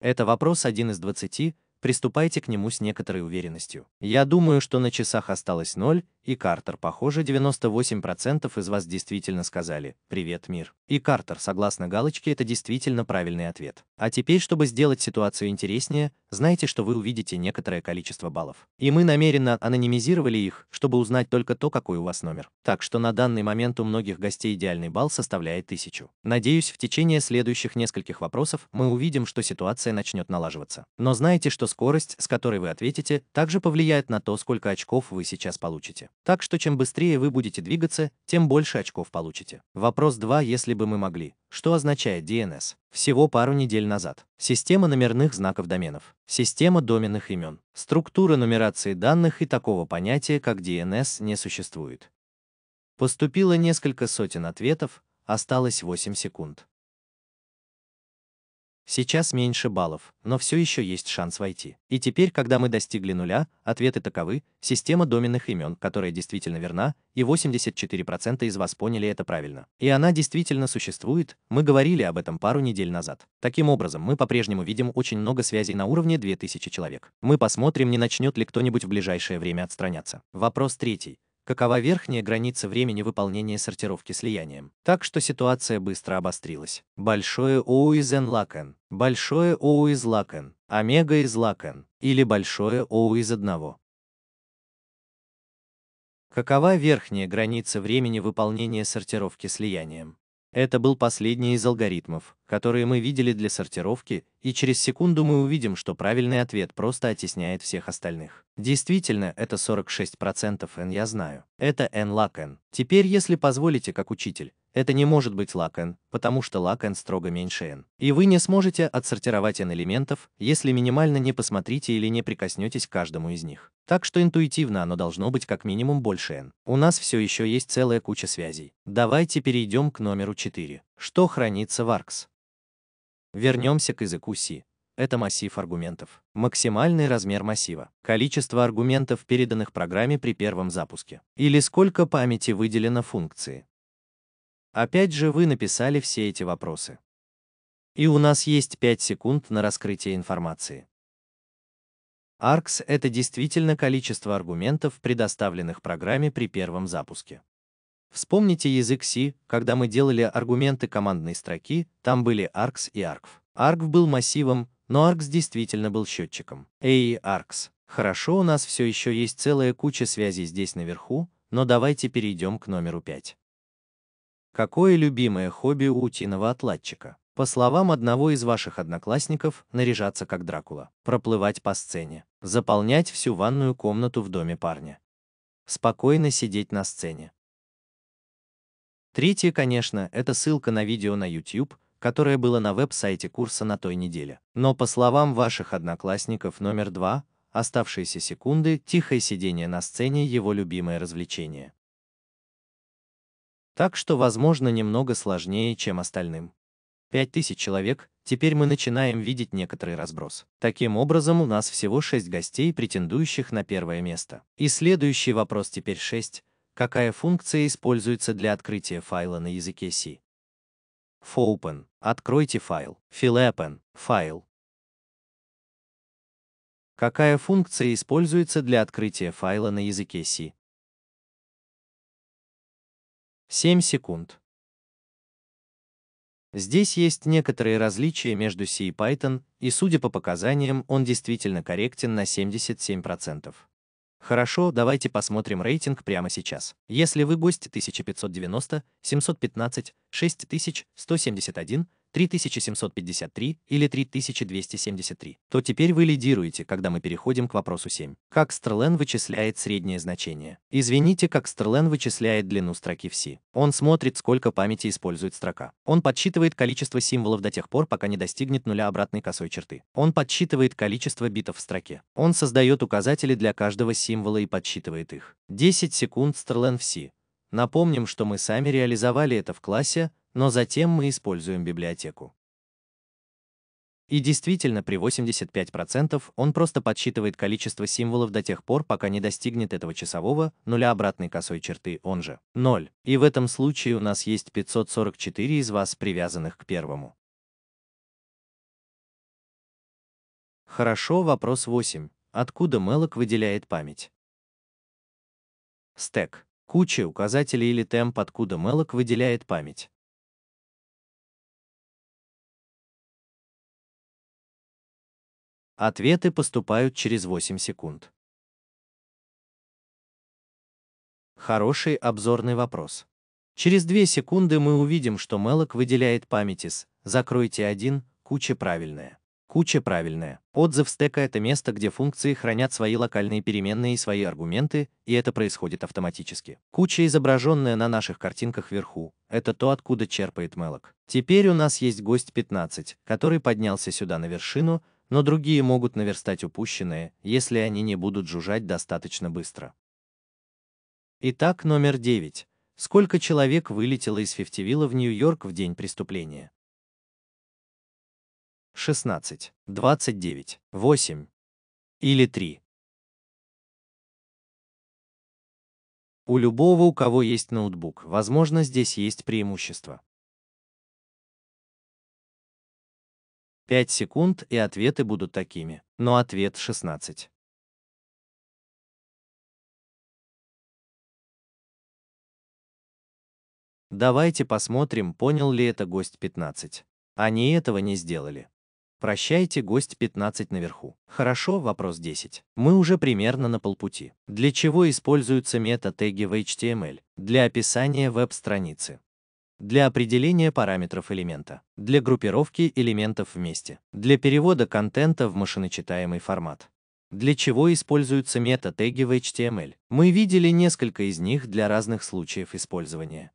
Это вопрос один из двадцати, приступайте к нему с некоторой уверенностью. Я думаю, что на часах осталось ноль, и Картер, похоже, 98% из вас действительно сказали «Привет, мир». И Картер, согласно галочке, это действительно правильный ответ. А теперь, чтобы сделать ситуацию интереснее, знайте, что вы увидите некоторое количество баллов. И мы намеренно анонимизировали их, чтобы узнать только то, какой у вас номер. Так что на данный момент у многих гостей идеальный балл составляет 1000. Надеюсь, в течение следующих нескольких вопросов мы увидим, что ситуация начнет налаживаться. Но знайте, что скорость, с которой вы ответите, также повлияет на то, сколько очков вы сейчас получите. Так что чем быстрее вы будете двигаться, тем больше очков получите. Вопрос 2, если бы мы могли что означает DNS? Всего пару недель назад. Система номерных знаков доменов. Система доменных имен. Структура нумерации данных и такого понятия, как DNS, не существует. Поступило несколько сотен ответов, осталось 8 секунд. Сейчас меньше баллов, но все еще есть шанс войти. И теперь, когда мы достигли нуля, ответы таковы, система доменных имен, которая действительно верна, и 84% из вас поняли это правильно. И она действительно существует, мы говорили об этом пару недель назад. Таким образом, мы по-прежнему видим очень много связей на уровне 2000 человек. Мы посмотрим, не начнет ли кто-нибудь в ближайшее время отстраняться. Вопрос третий какова верхняя граница времени выполнения сортировки слиянием. Так что ситуация быстро обострилась. Большое O из n Лакен, большое O из Лакен, омега из Лакен, или большое O из одного. Какова верхняя граница времени выполнения сортировки слиянием? Это был последний из алгоритмов, которые мы видели для сортировки, и через секунду мы увидим, что правильный ответ просто оттесняет всех остальных. Действительно, это 46% N я знаю. Это N лак N. Теперь, если позволите, как учитель, это не может быть лак-n, потому что лак-n строго меньше n. И вы не сможете отсортировать n элементов, если минимально не посмотрите или не прикоснетесь к каждому из них. Так что интуитивно оно должно быть как минимум больше n. У нас все еще есть целая куча связей. Давайте перейдем к номеру 4. Что хранится в args? Вернемся к языку C. Это массив аргументов. Максимальный размер массива. Количество аргументов, переданных программе при первом запуске. Или сколько памяти выделено функции. Опять же вы написали все эти вопросы. И у нас есть 5 секунд на раскрытие информации. ARCS — это действительно количество аргументов, предоставленных программе при первом запуске. Вспомните язык C, когда мы делали аргументы командной строки, там были ARCS и ARCF. ARCF был массивом, но ARCS действительно был счетчиком. Эй, ARCS. Хорошо, у нас все еще есть целая куча связей здесь наверху, но давайте перейдем к номеру 5. Какое любимое хобби у утиного отладчика? По словам одного из ваших одноклассников, наряжаться как Дракула, проплывать по сцене, заполнять всю ванную комнату в доме парня. Спокойно сидеть на сцене. Третье, конечно, это ссылка на видео на YouTube, которое было на веб-сайте курса на той неделе. Но по словам ваших одноклассников номер два, оставшиеся секунды, тихое сидение на сцене его любимое развлечение. Так что, возможно, немного сложнее, чем остальным. 5000 человек, теперь мы начинаем видеть некоторый разброс. Таким образом, у нас всего 6 гостей, претендующих на первое место. И следующий вопрос теперь 6. Какая функция используется для открытия файла на языке C? Fopen. Откройте файл. Filopen. Файл. Какая функция используется для открытия файла на языке C? 7 секунд. Здесь есть некоторые различия между C и Python, и судя по показаниям, он действительно корректен на 77%. Хорошо, давайте посмотрим рейтинг прямо сейчас. Если вы гость 1590, 715, 6171, 3753 или 3273, то теперь вы лидируете, когда мы переходим к вопросу 7. Как Стерлен вычисляет среднее значение? Извините, как Стерлен вычисляет длину строки в C. Он смотрит, сколько памяти использует строка. Он подсчитывает количество символов до тех пор, пока не достигнет нуля обратной косой черты. Он подсчитывает количество битов в строке. Он создает указатели для каждого символа и подсчитывает их. 10 секунд Стерлен в C. Напомним, что мы сами реализовали это в классе, но затем мы используем библиотеку. И действительно, при 85% он просто подсчитывает количество символов до тех пор, пока не достигнет этого часового нуля обратной косой черты, он же 0. И в этом случае у нас есть 544 из вас, привязанных к первому. Хорошо, вопрос 8. Откуда Мелок выделяет память? Стек. Куча указателей или темп, откуда Мелок выделяет память. Ответы поступают через 8 секунд. Хороший обзорный вопрос. Через 2 секунды мы увидим, что Мелок выделяет память из. закройте один, куча правильная. Куча правильная. Отзыв стека — это место, где функции хранят свои локальные переменные и свои аргументы, и это происходит автоматически. Куча, изображенная на наших картинках вверху, это то, откуда черпает Мелок. Теперь у нас есть гость 15, который поднялся сюда на вершину, но другие могут наверстать упущенное, если они не будут жужжать достаточно быстро. Итак, номер 9. Сколько человек вылетело из Фифтивилла в Нью-Йорк в день преступления? 16, 29, 8 или 3. У любого, у кого есть ноутбук, возможно, здесь есть преимущество. 5 секунд и ответы будут такими, но ответ 16. Давайте посмотрим, понял ли это гость 15. Они этого не сделали. Прощайте, гость 15 наверху. Хорошо, вопрос 10. Мы уже примерно на полпути. Для чего используются мета-теги в HTML? Эм Для описания веб-страницы для определения параметров элемента, для группировки элементов вместе, для перевода контента в машиночитаемый формат. Для чего используются метатеги в HTML? Мы видели несколько из них для разных случаев использования.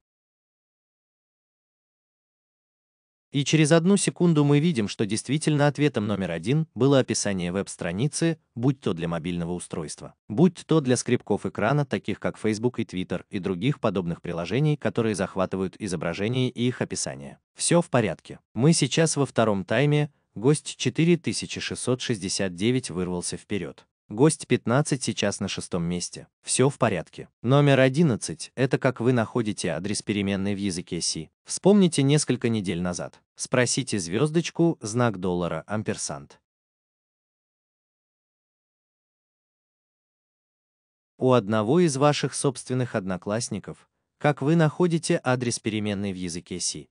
И через одну секунду мы видим, что действительно ответом номер один было описание веб-страницы, будь то для мобильного устройства, будь то для скрипков экрана, таких как Facebook и Twitter и других подобных приложений, которые захватывают изображение и их описание. Все в порядке. Мы сейчас во втором тайме, гость 4669 вырвался вперед. Гость 15 сейчас на шестом месте. Все в порядке. Номер 11 – это как вы находите адрес переменной в языке C. Вспомните несколько недель назад. Спросите звездочку, знак доллара, амперсант. У одного из ваших собственных одноклассников, как вы находите адрес переменной в языке C.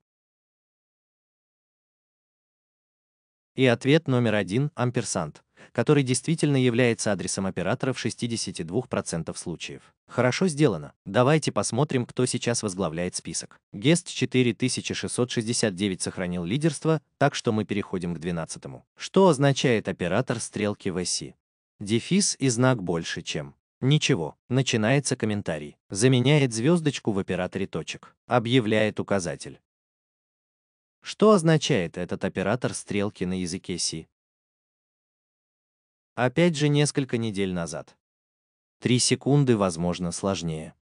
И ответ номер один – амперсант который действительно является адресом оператора в 62% случаев. Хорошо сделано. Давайте посмотрим, кто сейчас возглавляет список. Гест 4669 сохранил лидерство, так что мы переходим к 12 -му. Что означает оператор стрелки в оси? Дефис и знак больше, чем. Ничего, начинается комментарий. Заменяет звездочку в операторе точек. Объявляет указатель. Что означает этот оператор стрелки на языке C? Опять же несколько недель назад. Три секунды, возможно, сложнее.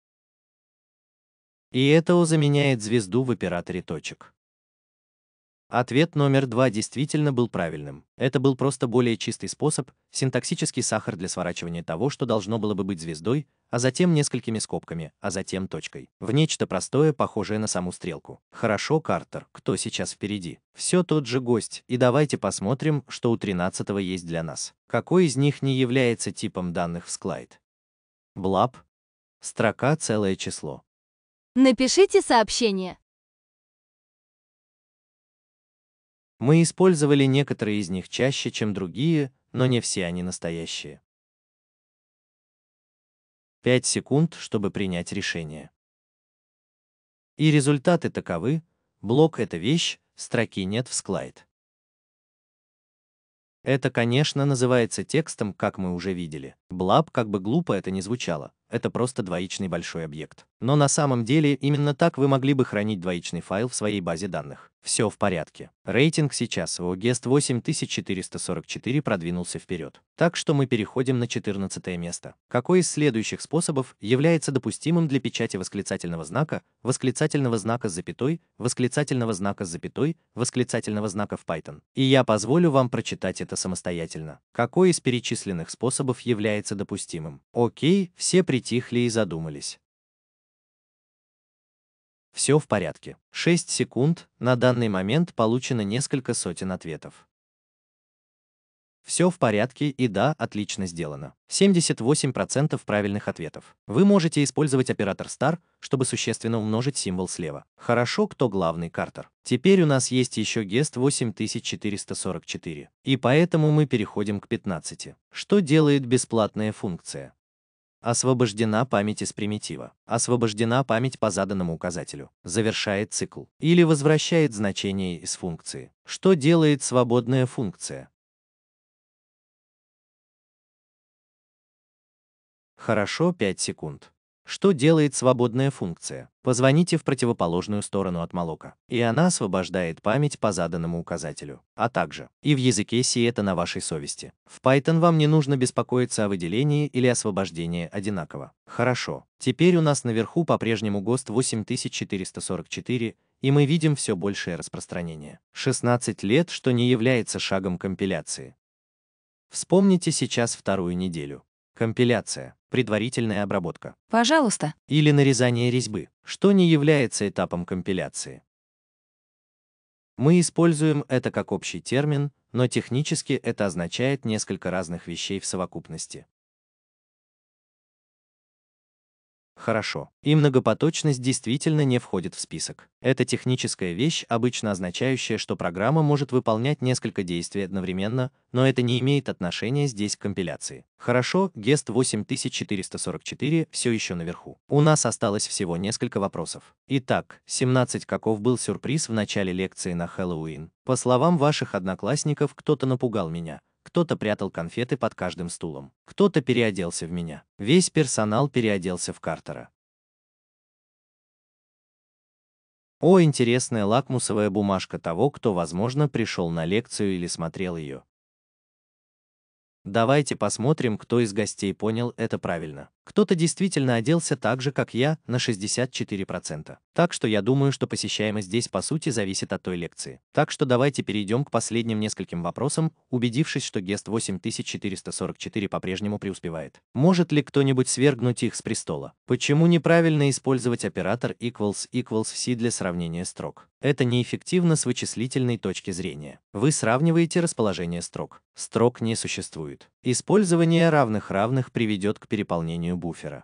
И ЭТО заменяет звезду в операторе точек. Ответ номер два действительно был правильным. Это был просто более чистый способ, синтаксический сахар для сворачивания того, что должно было бы быть звездой, а затем несколькими скобками, а затем точкой. В нечто простое, похожее на саму стрелку. Хорошо, Картер, кто сейчас впереди? Все тот же гость, и давайте посмотрим, что у 13 есть для нас. Какой из них не является типом данных в Склайд? Блаб. Строка целое число. Напишите сообщение. Мы использовали некоторые из них чаще, чем другие, но не все они настоящие. 5 секунд, чтобы принять решение. И результаты таковы, блок — это вещь, строки нет в склайд. Это, конечно, называется текстом, как мы уже видели. Блаб, как бы глупо это ни звучало, это просто двоичный большой объект. Но на самом деле именно так вы могли бы хранить двоичный файл в своей базе данных. Все в порядке. Рейтинг сейчас у Гест 8444 продвинулся вперед. Так что мы переходим на 14 место. Какой из следующих способов является допустимым для печати восклицательного знака, восклицательного знака с запятой, восклицательного знака с запятой, восклицательного знака в Python? И я позволю вам прочитать это самостоятельно. Какой из перечисленных способов является допустимым? Окей, все притихли и задумались. Все в порядке. 6 секунд, на данный момент получено несколько сотен ответов. Все в порядке и да, отлично сделано. 78% правильных ответов. Вы можете использовать оператор star, чтобы существенно умножить символ слева. Хорошо, кто главный Картер. Теперь у нас есть еще гест 8444, и поэтому мы переходим к 15. Что делает бесплатная функция? Освобождена память из примитива. Освобождена память по заданному указателю. Завершает цикл. Или возвращает значение из функции. Что делает свободная функция? Хорошо, 5 секунд. Что делает свободная функция? Позвоните в противоположную сторону от молока, и она освобождает память по заданному указателю. А также, и в языке C это на вашей совести. В Python вам не нужно беспокоиться о выделении или освобождении одинаково. Хорошо. Теперь у нас наверху по-прежнему ГОСТ 8444, и мы видим все большее распространение. 16 лет, что не является шагом компиляции. Вспомните сейчас вторую неделю компиляция, предварительная обработка. Пожалуйста. Или нарезание резьбы, что не является этапом компиляции. Мы используем это как общий термин, но технически это означает несколько разных вещей в совокупности. Хорошо. И многопоточность действительно не входит в список. Это техническая вещь, обычно означающая, что программа может выполнять несколько действий одновременно, но это не имеет отношения здесь к компиляции. Хорошо, Гест 8444 все еще наверху. У нас осталось всего несколько вопросов. Итак, 17 каков был сюрприз в начале лекции на Хэллоуин? По словам ваших одноклассников, кто-то напугал меня, кто-то прятал конфеты под каждым стулом. Кто-то переоделся в меня. Весь персонал переоделся в Картера. О, интересная лакмусовая бумажка того, кто, возможно, пришел на лекцию или смотрел ее. Давайте посмотрим, кто из гостей понял это правильно. Кто-то действительно оделся так же, как я, на 64%. Так что я думаю, что посещаемость здесь по сути зависит от той лекции. Так что давайте перейдем к последним нескольким вопросам, убедившись, что Гест 8444 по-прежнему преуспевает. Может ли кто-нибудь свергнуть их с престола? Почему неправильно использовать оператор equals equals в C для сравнения строк? Это неэффективно с вычислительной точки зрения. Вы сравниваете расположение строк. Строк не существует. Использование равных равных приведет к переполнению буфера.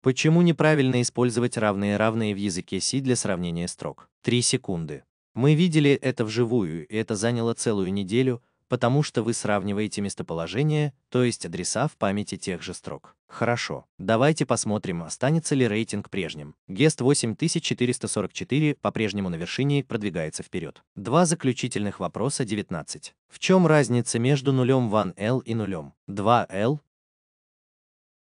Почему неправильно использовать равные равные в языке C для сравнения строк? 3 секунды. Мы видели это вживую, и это заняло целую неделю, потому что вы сравниваете местоположение, то есть адреса в памяти тех же строк. Хорошо, давайте посмотрим, останется ли рейтинг прежним. Гест 8444 по-прежнему на вершине продвигается вперед. Два заключительных вопроса 19. В чем разница между нулем 1L и нулем 2L?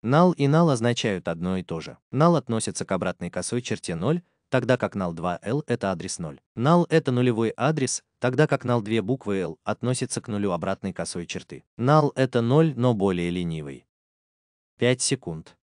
нал и нал означают одно и то же. Нал относится к обратной косой черте 0, тогда как null2l это адрес 0. Null это нулевой адрес, тогда как null две буквы l относится к нулю обратной косой черты. Null это 0, но более ленивый. 5 секунд.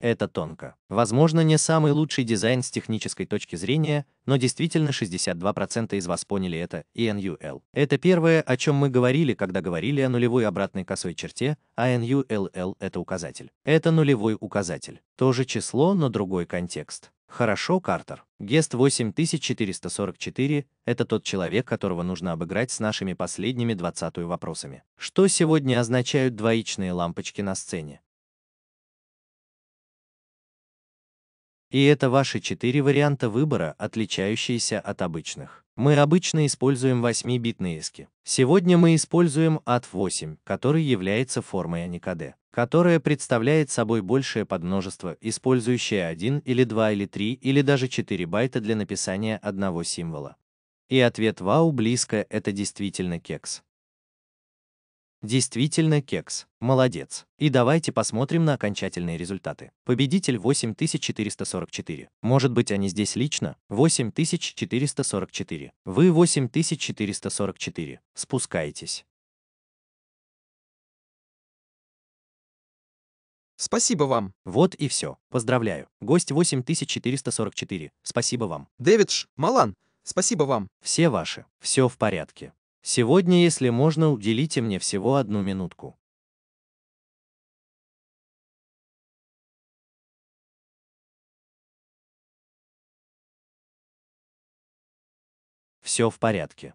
Это тонко. Возможно, не самый лучший дизайн с технической точки зрения, но действительно 62% из вас поняли это, и NUL. Это первое, о чем мы говорили, когда говорили о нулевой обратной косой черте, а NULL — это указатель. Это нулевой указатель. То же число, но другой контекст. Хорошо, Картер. Гест 8444 – это тот человек, которого нужно обыграть с нашими последними 20 вопросами. Что сегодня означают двоичные лампочки на сцене? И это ваши четыре варианта выбора, отличающиеся от обычных. Мы обычно используем 8-битные эски. Сегодня мы используем AT8, который является формой Аникаде, которая представляет собой большее подмножество, использующее 1 или 2 или 3 или даже 4 байта для написания одного символа. И ответ «Вау, близко» — это действительно кекс. Действительно, кекс. Молодец. И давайте посмотрим на окончательные результаты. Победитель 8444. Может быть, они здесь лично? 8444. Вы 8444. Спускаетесь. Спасибо вам. Вот и все. Поздравляю. Гость 8444. Спасибо вам. Дэвидж, Малан, спасибо вам. Все ваши. Все в порядке. Сегодня, если можно, уделите мне всего одну минутку. Все в порядке.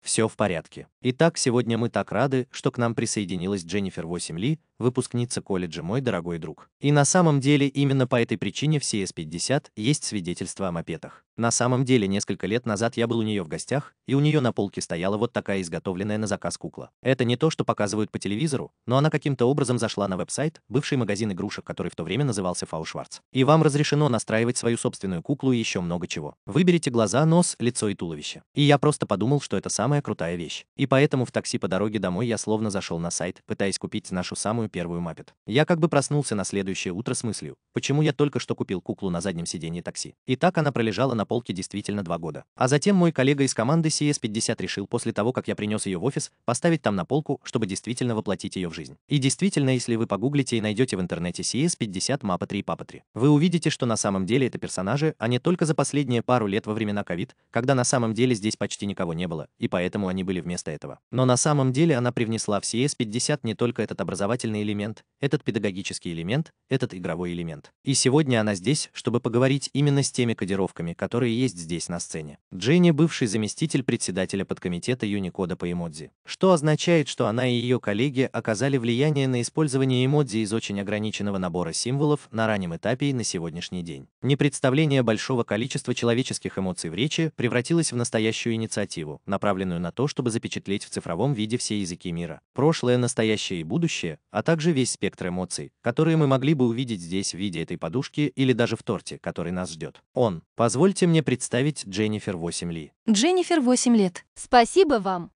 Все в порядке. Итак, сегодня мы так рады, что к нам присоединилась Дженнифер 8 Ли, выпускница колледжа «Мой дорогой друг». И на самом деле именно по этой причине в CS50 есть свидетельство о мопедах. На самом деле несколько лет назад я был у нее в гостях, и у нее на полке стояла вот такая изготовленная на заказ кукла. Это не то, что показывают по телевизору, но она каким-то образом зашла на веб-сайт, бывший магазин игрушек, который в то время назывался Фаушварц. И вам разрешено настраивать свою собственную куклу и еще много чего. Выберите глаза, нос, лицо и туловище. И я просто подумал, что это самая крутая вещь. И поэтому в такси по дороге домой я словно зашел на сайт, пытаясь купить нашу самую самую первую Маппет. Я как бы проснулся на следующее утро с мыслью, почему я только что купил куклу на заднем сидении такси. И так она пролежала на полке действительно два года. А затем мой коллега из команды CS50 решил после того, как я принес ее в офис, поставить там на полку, чтобы действительно воплотить ее в жизнь. И действительно, если вы погуглите и найдете в интернете CS50 Mappa 3 Papa 3, вы увидите, что на самом деле это персонажи, а не только за последние пару лет во времена ковид, когда на самом деле здесь почти никого не было, и поэтому они были вместо этого. Но на самом деле она привнесла в CS50 не только этот образовательный социальный элемент, этот педагогический элемент, этот игровой элемент. И сегодня она здесь, чтобы поговорить именно с теми кодировками, которые есть здесь на сцене. Дженни — бывший заместитель председателя подкомитета Юникода по эмодзи, что означает, что она и ее коллеги оказали влияние на использование эмодзи из очень ограниченного набора символов на раннем этапе и на сегодняшний день. Непредставление большого количества человеческих эмоций в речи превратилось в настоящую инициативу, направленную на то, чтобы запечатлеть в цифровом виде все языки мира. Прошлое, настоящее и будущее, от а также весь спектр эмоций, которые мы могли бы увидеть здесь в виде этой подушки или даже в торте, который нас ждет. Он. Позвольте мне представить Дженнифер 8 Ли. Дженнифер 8 лет. Спасибо вам.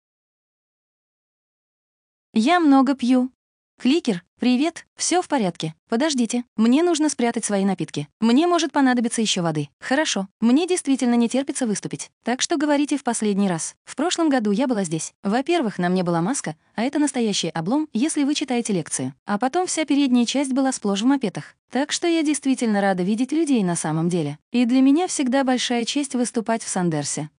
Я много пью. «Кликер, привет! Все в порядке. Подождите, мне нужно спрятать свои напитки. Мне может понадобиться еще воды. Хорошо, мне действительно не терпится выступить. Так что говорите в последний раз. В прошлом году я была здесь. Во-первых, на мне была маска, а это настоящий облом, если вы читаете лекцию. А потом вся передняя часть была сплошь в мопетах. Так что я действительно рада видеть людей на самом деле. И для меня всегда большая честь выступать в Сандерсе.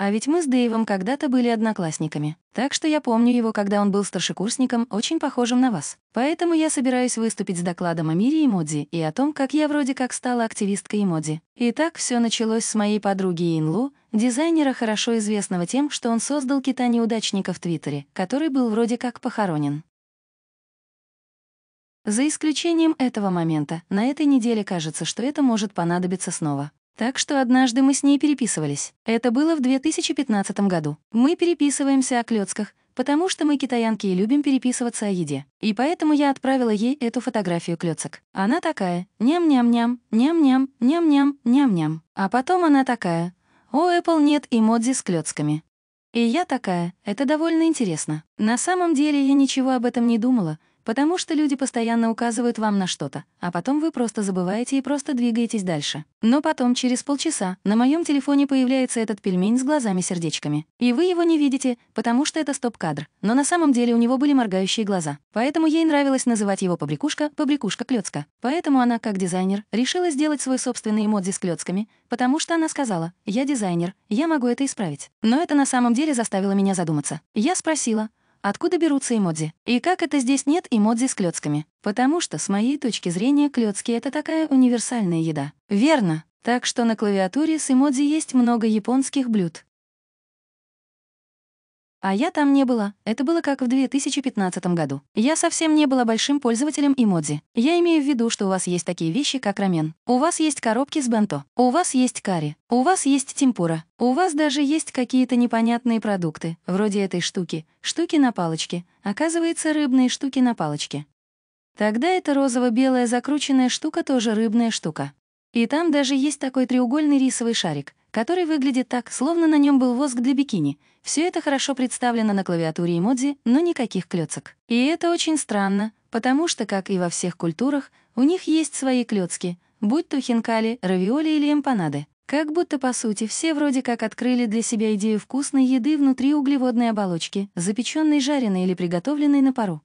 А ведь мы с Дэйвом когда-то были одноклассниками. Так что я помню его, когда он был старшекурсником, очень похожим на вас. Поэтому я собираюсь выступить с докладом о мире эмодзи и о том, как я вроде как стала активисткой эмодзи. И так все началось с моей подруги Инлу, дизайнера, хорошо известного тем, что он создал кита неудачника в Твиттере, который был вроде как похоронен. За исключением этого момента, на этой неделе кажется, что это может понадобиться снова. Так что однажды мы с ней переписывались. Это было в 2015 году. Мы переписываемся о клетках, потому что мы, китаянки, и любим переписываться о еде. И поэтому я отправила ей эту фотографию клеток. Она такая «ням-ням-ням, ням-ням, ням-ням, ням-ням». А потом она такая «О, Apple нет эмодзи с клетками. И я такая, это довольно интересно. На самом деле я ничего об этом не думала, Потому что люди постоянно указывают вам на что-то, а потом вы просто забываете и просто двигаетесь дальше. Но потом, через полчаса, на моем телефоне появляется этот пельмень с глазами-сердечками. И вы его не видите, потому что это стоп-кадр. Но на самом деле у него были моргающие глаза. Поэтому ей нравилось называть его побрякушка побрякушка клетка. Поэтому она, как дизайнер, решила сделать свой собственный эмодзи с клетками, потому что она сказала «Я дизайнер, я могу это исправить». Но это на самом деле заставило меня задуматься. Я спросила, Откуда берутся эмодзи? И как это здесь нет эмодзи с клёцками? Потому что, с моей точки зрения, клетки это такая универсальная еда. Верно. Так что на клавиатуре с эмодзи есть много японских блюд. А я там не была. Это было как в 2015 году. Я совсем не была большим пользователем эмодзи. Я имею в виду, что у вас есть такие вещи, как рамен. У вас есть коробки с бенто. У вас есть карри. У вас есть темпура. У вас даже есть какие-то непонятные продукты, вроде этой штуки. Штуки на палочке. Оказывается, рыбные штуки на палочке. Тогда эта розово-белая закрученная штука тоже рыбная штука. И там даже есть такой треугольный рисовый шарик, который выглядит так, словно на нем был воск для бикини, все это хорошо представлено на клавиатуре эмодзи, но никаких клёцок. И это очень странно, потому что, как и во всех культурах, у них есть свои клёцки, будь то хинкали, равиоли или эмпанады. Как будто, по сути, все вроде как открыли для себя идею вкусной еды внутри углеводной оболочки, запечённой, жареной или приготовленной на пару.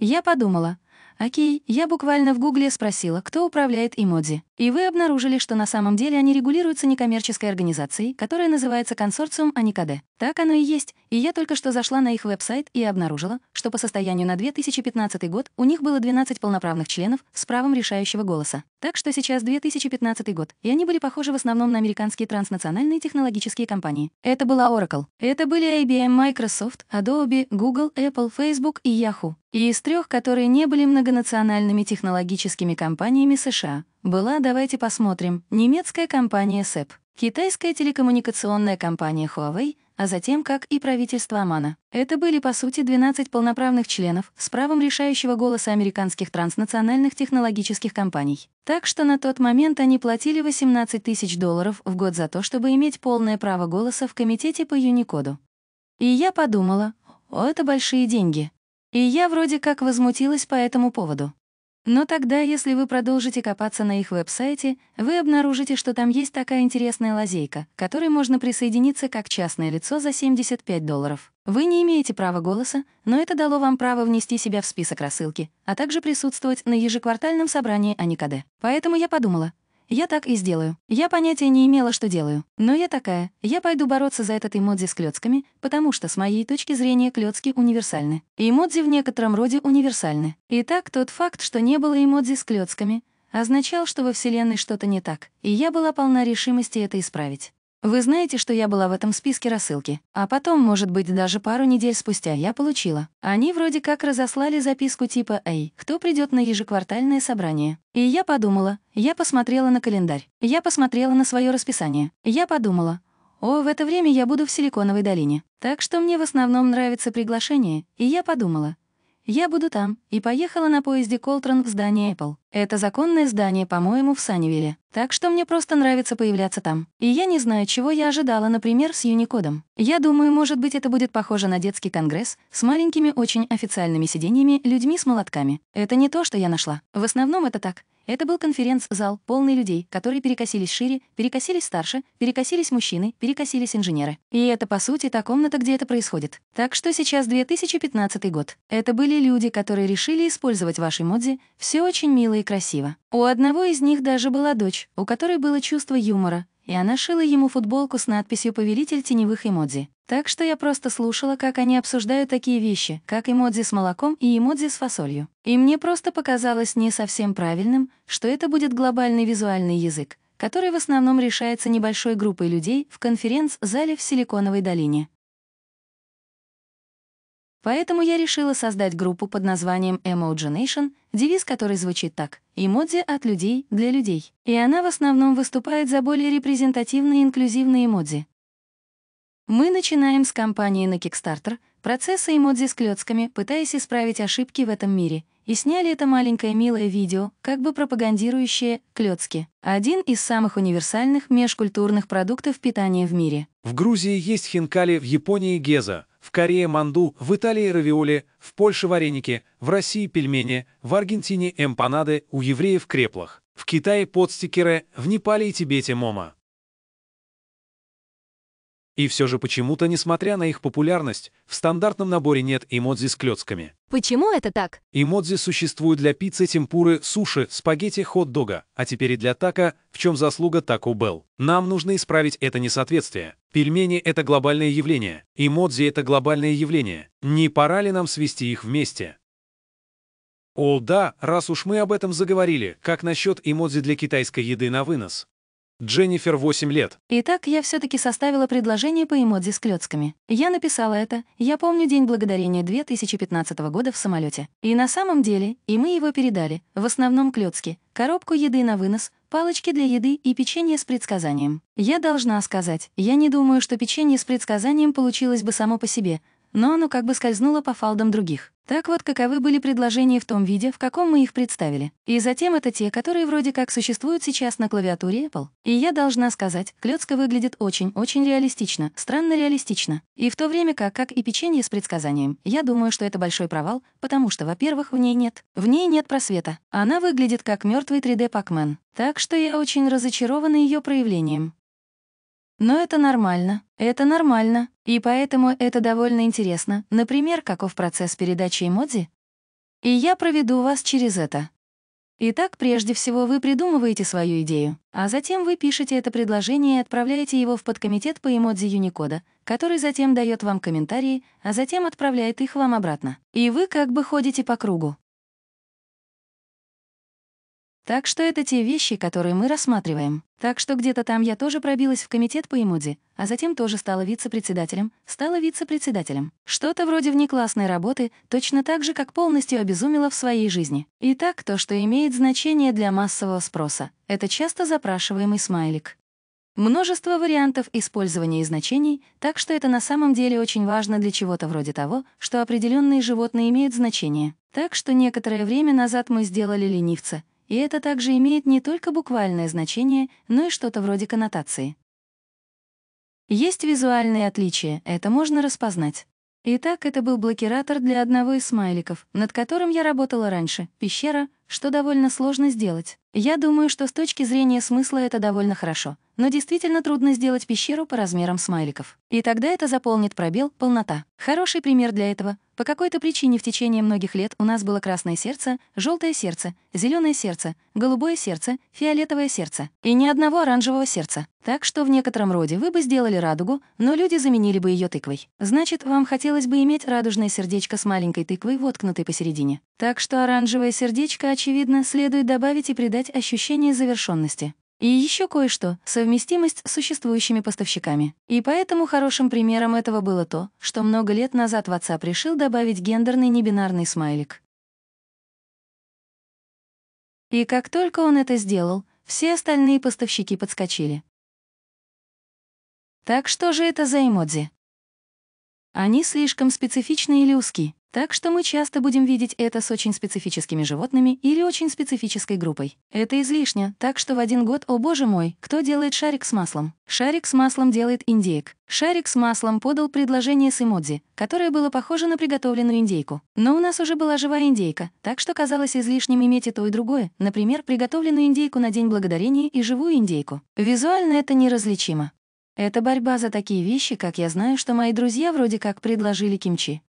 Я подумала. Окей, я буквально в гугле спросила, кто управляет эмодзи. И вы обнаружили, что на самом деле они регулируются некоммерческой организацией, которая называется консорциум Аникаде. Так оно и есть, и я только что зашла на их веб-сайт и обнаружила, что по состоянию на 2015 год у них было 12 полноправных членов с правом решающего голоса. Так что сейчас 2015 год, и они были похожи в основном на американские транснациональные технологические компании. Это была Oracle, это были IBM, Microsoft, Adobe, Google, Apple, Facebook и Yahoo. И из трех, которые не были многонациональными технологическими компаниями США, была, давайте посмотрим, немецкая компания СЭП, китайская телекоммуникационная компания Huawei, а затем как и правительство Омана. Это были, по сути, 12 полноправных членов с правом решающего голоса американских транснациональных технологических компаний. Так что на тот момент они платили 18 тысяч долларов в год за то, чтобы иметь полное право голоса в комитете по Юникоду. И я подумала, о, это большие деньги. И я вроде как возмутилась по этому поводу. Но тогда, если вы продолжите копаться на их веб-сайте, вы обнаружите, что там есть такая интересная лазейка, к которой можно присоединиться как частное лицо за 75 долларов. Вы не имеете права голоса, но это дало вам право внести себя в список рассылки, а также присутствовать на ежеквартальном собрании Аникаде. Поэтому я подумала, я так и сделаю. Я понятия не имела, что делаю. Но я такая. Я пойду бороться за этот эмодзи с клёцками, потому что, с моей точки зрения, клёцки универсальны. Эмодзи в некотором роде универсальны. Итак, тот факт, что не было эмодзи с клёцками, означал, что во Вселенной что-то не так, и я была полна решимости это исправить. Вы знаете, что я была в этом списке рассылки, а потом, может быть, даже пару недель спустя я получила. Они вроде как разослали записку типа «Эй, кто придет на ежеквартальное собрание?» И я подумала, я посмотрела на календарь, я посмотрела на свое расписание, я подумала, о, в это время я буду в Силиконовой долине, так что мне в основном нравится приглашение, и я подумала, я буду там, и поехала на поезде Колтрон в здание Apple. Это законное здание, по-моему, в Саннивилле. Так что мне просто нравится появляться там. И я не знаю, чего я ожидала, например, с Юникодом. Я думаю, может быть, это будет похоже на детский конгресс с маленькими, очень официальными сидениями, людьми с молотками. Это не то, что я нашла. В основном это так. Это был конференц-зал, полный людей, которые перекосились шире, перекосились старше, перекосились мужчины, перекосились инженеры. И это, по сути, та комната, где это происходит. Так что сейчас 2015 год. Это были люди, которые решили использовать ваши модзи. Все очень мило и красиво. У одного из них даже была дочь, у которой было чувство юмора, и она шила ему футболку с надписью «Повелитель теневых эмодзи». Так что я просто слушала, как они обсуждают такие вещи, как эмодзи с молоком и эмодзи с фасолью. И мне просто показалось не совсем правильным, что это будет глобальный визуальный язык, который в основном решается небольшой группой людей в конференц-зале в Силиконовой долине. Поэтому я решила создать группу под названием Emoji Nation, девиз которой звучит так «Эмодзи от людей для людей». И она в основном выступает за более репрезентативные инклюзивные эмодзи. Мы начинаем с кампании на Kickstarter, процесса эмодзи с клёцками, пытаясь исправить ошибки в этом мире, и сняли это маленькое милое видео, как бы пропагандирующее клёцки, один из самых универсальных межкультурных продуктов питания в мире. В Грузии есть хинкали, в Японии — геза, в Корее манду, в Италии равиоли, в Польше вареники, в России пельмени, в Аргентине эмпанады, у евреев креплах, в Китае подстикеры, в Непале и Тибете мома. И все же почему-то, несмотря на их популярность, в стандартном наборе нет эмодзи с клетками. Почему это так? Эмодзи существуют для пиццы, темпуры, суши, спагетти, хот-дога, а теперь и для така, в чем заслуга Тако Белл. Нам нужно исправить это несоответствие. Пельмени — это глобальное явление, эмодзи — это глобальное явление. Не пора ли нам свести их вместе? О да, раз уж мы об этом заговорили, как насчет эмодзи для китайской еды на вынос? Дженнифер 8 лет. Итак, я все-таки составила предложение по эмодзи с клетками. Я написала это. Я помню День благодарения 2015 года в самолете. И на самом деле, и мы его передали. В основном клетки, коробку еды на вынос, палочки для еды и печенье с предсказанием. Я должна сказать, я не думаю, что печенье с предсказанием получилось бы само по себе, но оно как бы скользнуло по фалдам других. Так вот, каковы были предложения в том виде, в каком мы их представили. И затем это те, которые вроде как существуют сейчас на клавиатуре Apple. И я должна сказать, клетка выглядит очень-очень реалистично, странно реалистично. И в то время как, как и печенье с предсказанием, я думаю, что это большой провал, потому что, во-первых, в ней нет. В ней нет просвета. Она выглядит как мертвый 3D Pac-Man. Так что я очень разочарована ее проявлением. Но это нормально, это нормально, и поэтому это довольно интересно. Например, каков процесс передачи эмодзи? И я проведу вас через это. Итак, прежде всего вы придумываете свою идею, а затем вы пишете это предложение и отправляете его в подкомитет по эмодзи Юникода, который затем дает вам комментарии, а затем отправляет их вам обратно. И вы как бы ходите по кругу. Так что это те вещи, которые мы рассматриваем. Так что где-то там я тоже пробилась в комитет по ИМУДИ, а затем тоже стала вице-председателем, стала вице-председателем. Что-то вроде внеклассной работы, точно так же, как полностью обезумела в своей жизни. Итак, то, что имеет значение для массового спроса, это часто запрашиваемый смайлик. Множество вариантов использования и значений, так что это на самом деле очень важно для чего-то вроде того, что определенные животные имеют значение. Так что некоторое время назад мы сделали ленивца, и это также имеет не только буквальное значение, но и что-то вроде коннотации. Есть визуальные отличия, это можно распознать. Итак, это был блокиратор для одного из смайликов, над которым я работала раньше, пещера, что довольно сложно сделать. Я думаю, что с точки зрения смысла это довольно хорошо, но действительно трудно сделать пещеру по размерам смайликов. И тогда это заполнит пробел полнота. Хороший пример для этого. По какой-то причине в течение многих лет у нас было красное сердце, желтое сердце, зеленое сердце, голубое сердце, фиолетовое сердце и ни одного оранжевого сердца. Так что в некотором роде вы бы сделали радугу, но люди заменили бы ее тыквой. Значит, вам хотелось бы иметь радужное сердечко с маленькой тыквой, воткнутой посередине. Так что оранжевое сердечко очевидно, следует добавить и придать ощущение завершенности. И еще кое-что — совместимость с существующими поставщиками. И поэтому хорошим примером этого было то, что много лет назад WhatsApp решил добавить гендерный небинарный смайлик. И как только он это сделал, все остальные поставщики подскочили. Так что же это за эмодзи? Они слишком специфичны или узки? Так что мы часто будем видеть это с очень специфическими животными или очень специфической группой. Это излишне, так что в один год, о боже мой, кто делает шарик с маслом? Шарик с маслом делает индейк. Шарик с маслом подал предложение с эмодзи, которое было похоже на приготовленную индейку. Но у нас уже была живая индейка, так что казалось излишним иметь и то, и другое, например, приготовленную индейку на День Благодарения и живую индейку. Визуально это неразличимо. Это борьба за такие вещи, как я знаю, что мои друзья вроде как предложили кимчи.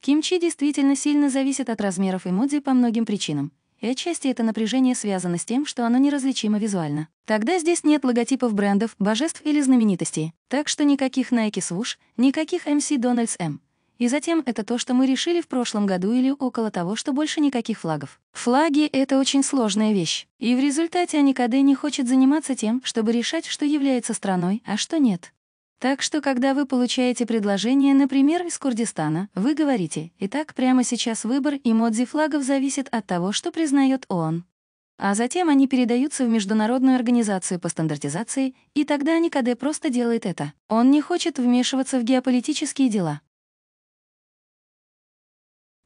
Кимчи действительно сильно зависит от размеров эмодзи по многим причинам. И отчасти это напряжение связано с тем, что оно неразличимо визуально. Тогда здесь нет логотипов брендов, божеств или знаменитостей. Так что никаких Nike Swoosh, никаких MC Donald's M. И затем это то, что мы решили в прошлом году или около того, что больше никаких флагов. Флаги — это очень сложная вещь. И в результате Аникаде не хочет заниматься тем, чтобы решать, что является страной, а что нет. Так что, когда вы получаете предложение, например, из Курдистана, вы говорите, «Итак, прямо сейчас выбор эмодзи флагов зависит от того, что признает ООН». А затем они передаются в Международную организацию по стандартизации, и тогда Никаде просто делает это. Он не хочет вмешиваться в геополитические дела.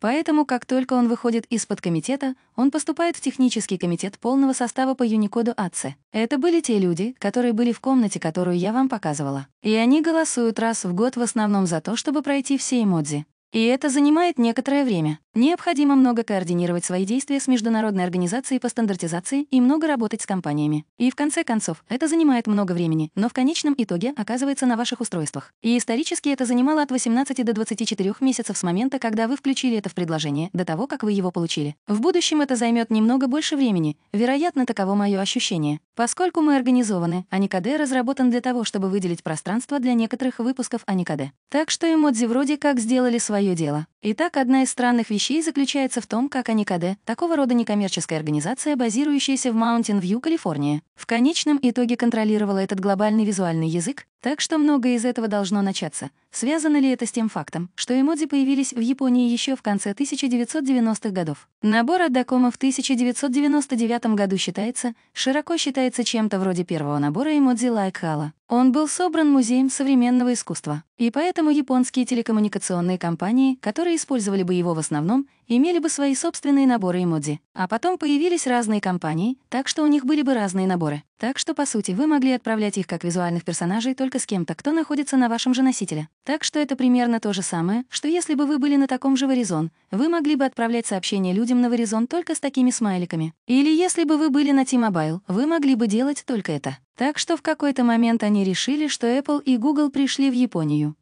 Поэтому, как только он выходит из-под комитета, он поступает в технический комитет полного состава по юникоду АЦ. Это были те люди, которые были в комнате, которую я вам показывала. И они голосуют раз в год в основном за то, чтобы пройти все эмодзи. И это занимает некоторое время. Необходимо много координировать свои действия с Международной организацией по стандартизации и много работать с компаниями. И в конце концов, это занимает много времени, но в конечном итоге оказывается на ваших устройствах. И исторически это занимало от 18 до 24 месяцев с момента, когда вы включили это в предложение, до того, как вы его получили. В будущем это займет немного больше времени, вероятно, таково мое ощущение. Поскольку мы организованы, Аникаде разработан для того, чтобы выделить пространство для некоторых выпусков Аникаде. Так что эмодзи вроде как сделали свои свое дело. Итак, одна из странных вещей заключается в том, как Аникаде, такого рода некоммерческая организация, базирующаяся в Маунтин-Вью, Калифорния, в конечном итоге контролировала этот глобальный визуальный язык, так что многое из этого должно начаться. Связано ли это с тем фактом, что эмодзи появились в Японии еще в конце 1990-х годов? Набор от Дакома в 1999 году считается, широко считается чем-то вроде первого набора эмодзи Лайкхала. Он был собран Музеем современного искусства. И поэтому японские телекоммуникационные компании, которые которые использовали бы его в основном, имели бы свои собственные наборы эмодзи. А потом появились разные компании, так что у них были бы разные наборы. Так что, по сути, вы могли отправлять их как визуальных персонажей только с кем-то, кто находится на вашем же носителе. Так что это примерно то же самое, что если бы вы были на таком же Варизон, вы могли бы отправлять сообщения людям на Варизон только с такими смайликами. Или если бы вы были на T-Mobile, вы могли бы делать только это. Так что в какой-то момент они решили, что Apple и Google пришли в Японию.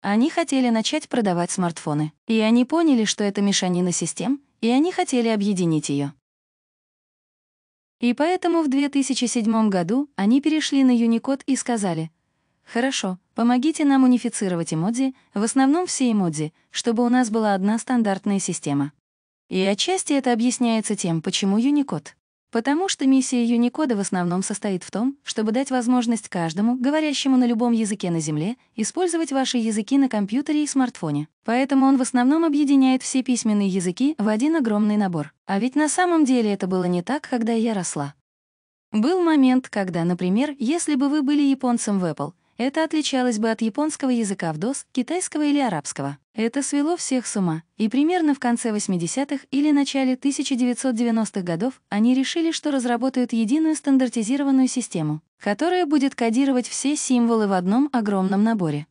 Они хотели начать продавать смартфоны, и они поняли, что это мешанина систем, и они хотели объединить ее. И поэтому в 2007 году они перешли на Unicode и сказали, «Хорошо, помогите нам унифицировать эмодзи, в основном все эмодзи, чтобы у нас была одна стандартная система». И отчасти это объясняется тем, почему Unicode. Потому что миссия Юникода в основном состоит в том, чтобы дать возможность каждому, говорящему на любом языке на Земле, использовать ваши языки на компьютере и смартфоне. Поэтому он в основном объединяет все письменные языки в один огромный набор. А ведь на самом деле это было не так, когда я росла. Был момент, когда, например, если бы вы были японцем в Apple, это отличалось бы от японского языка в ДОС, китайского или арабского. Это свело всех с ума, и примерно в конце 80-х или начале 1990-х годов они решили, что разработают единую стандартизированную систему, которая будет кодировать все символы в одном огромном наборе.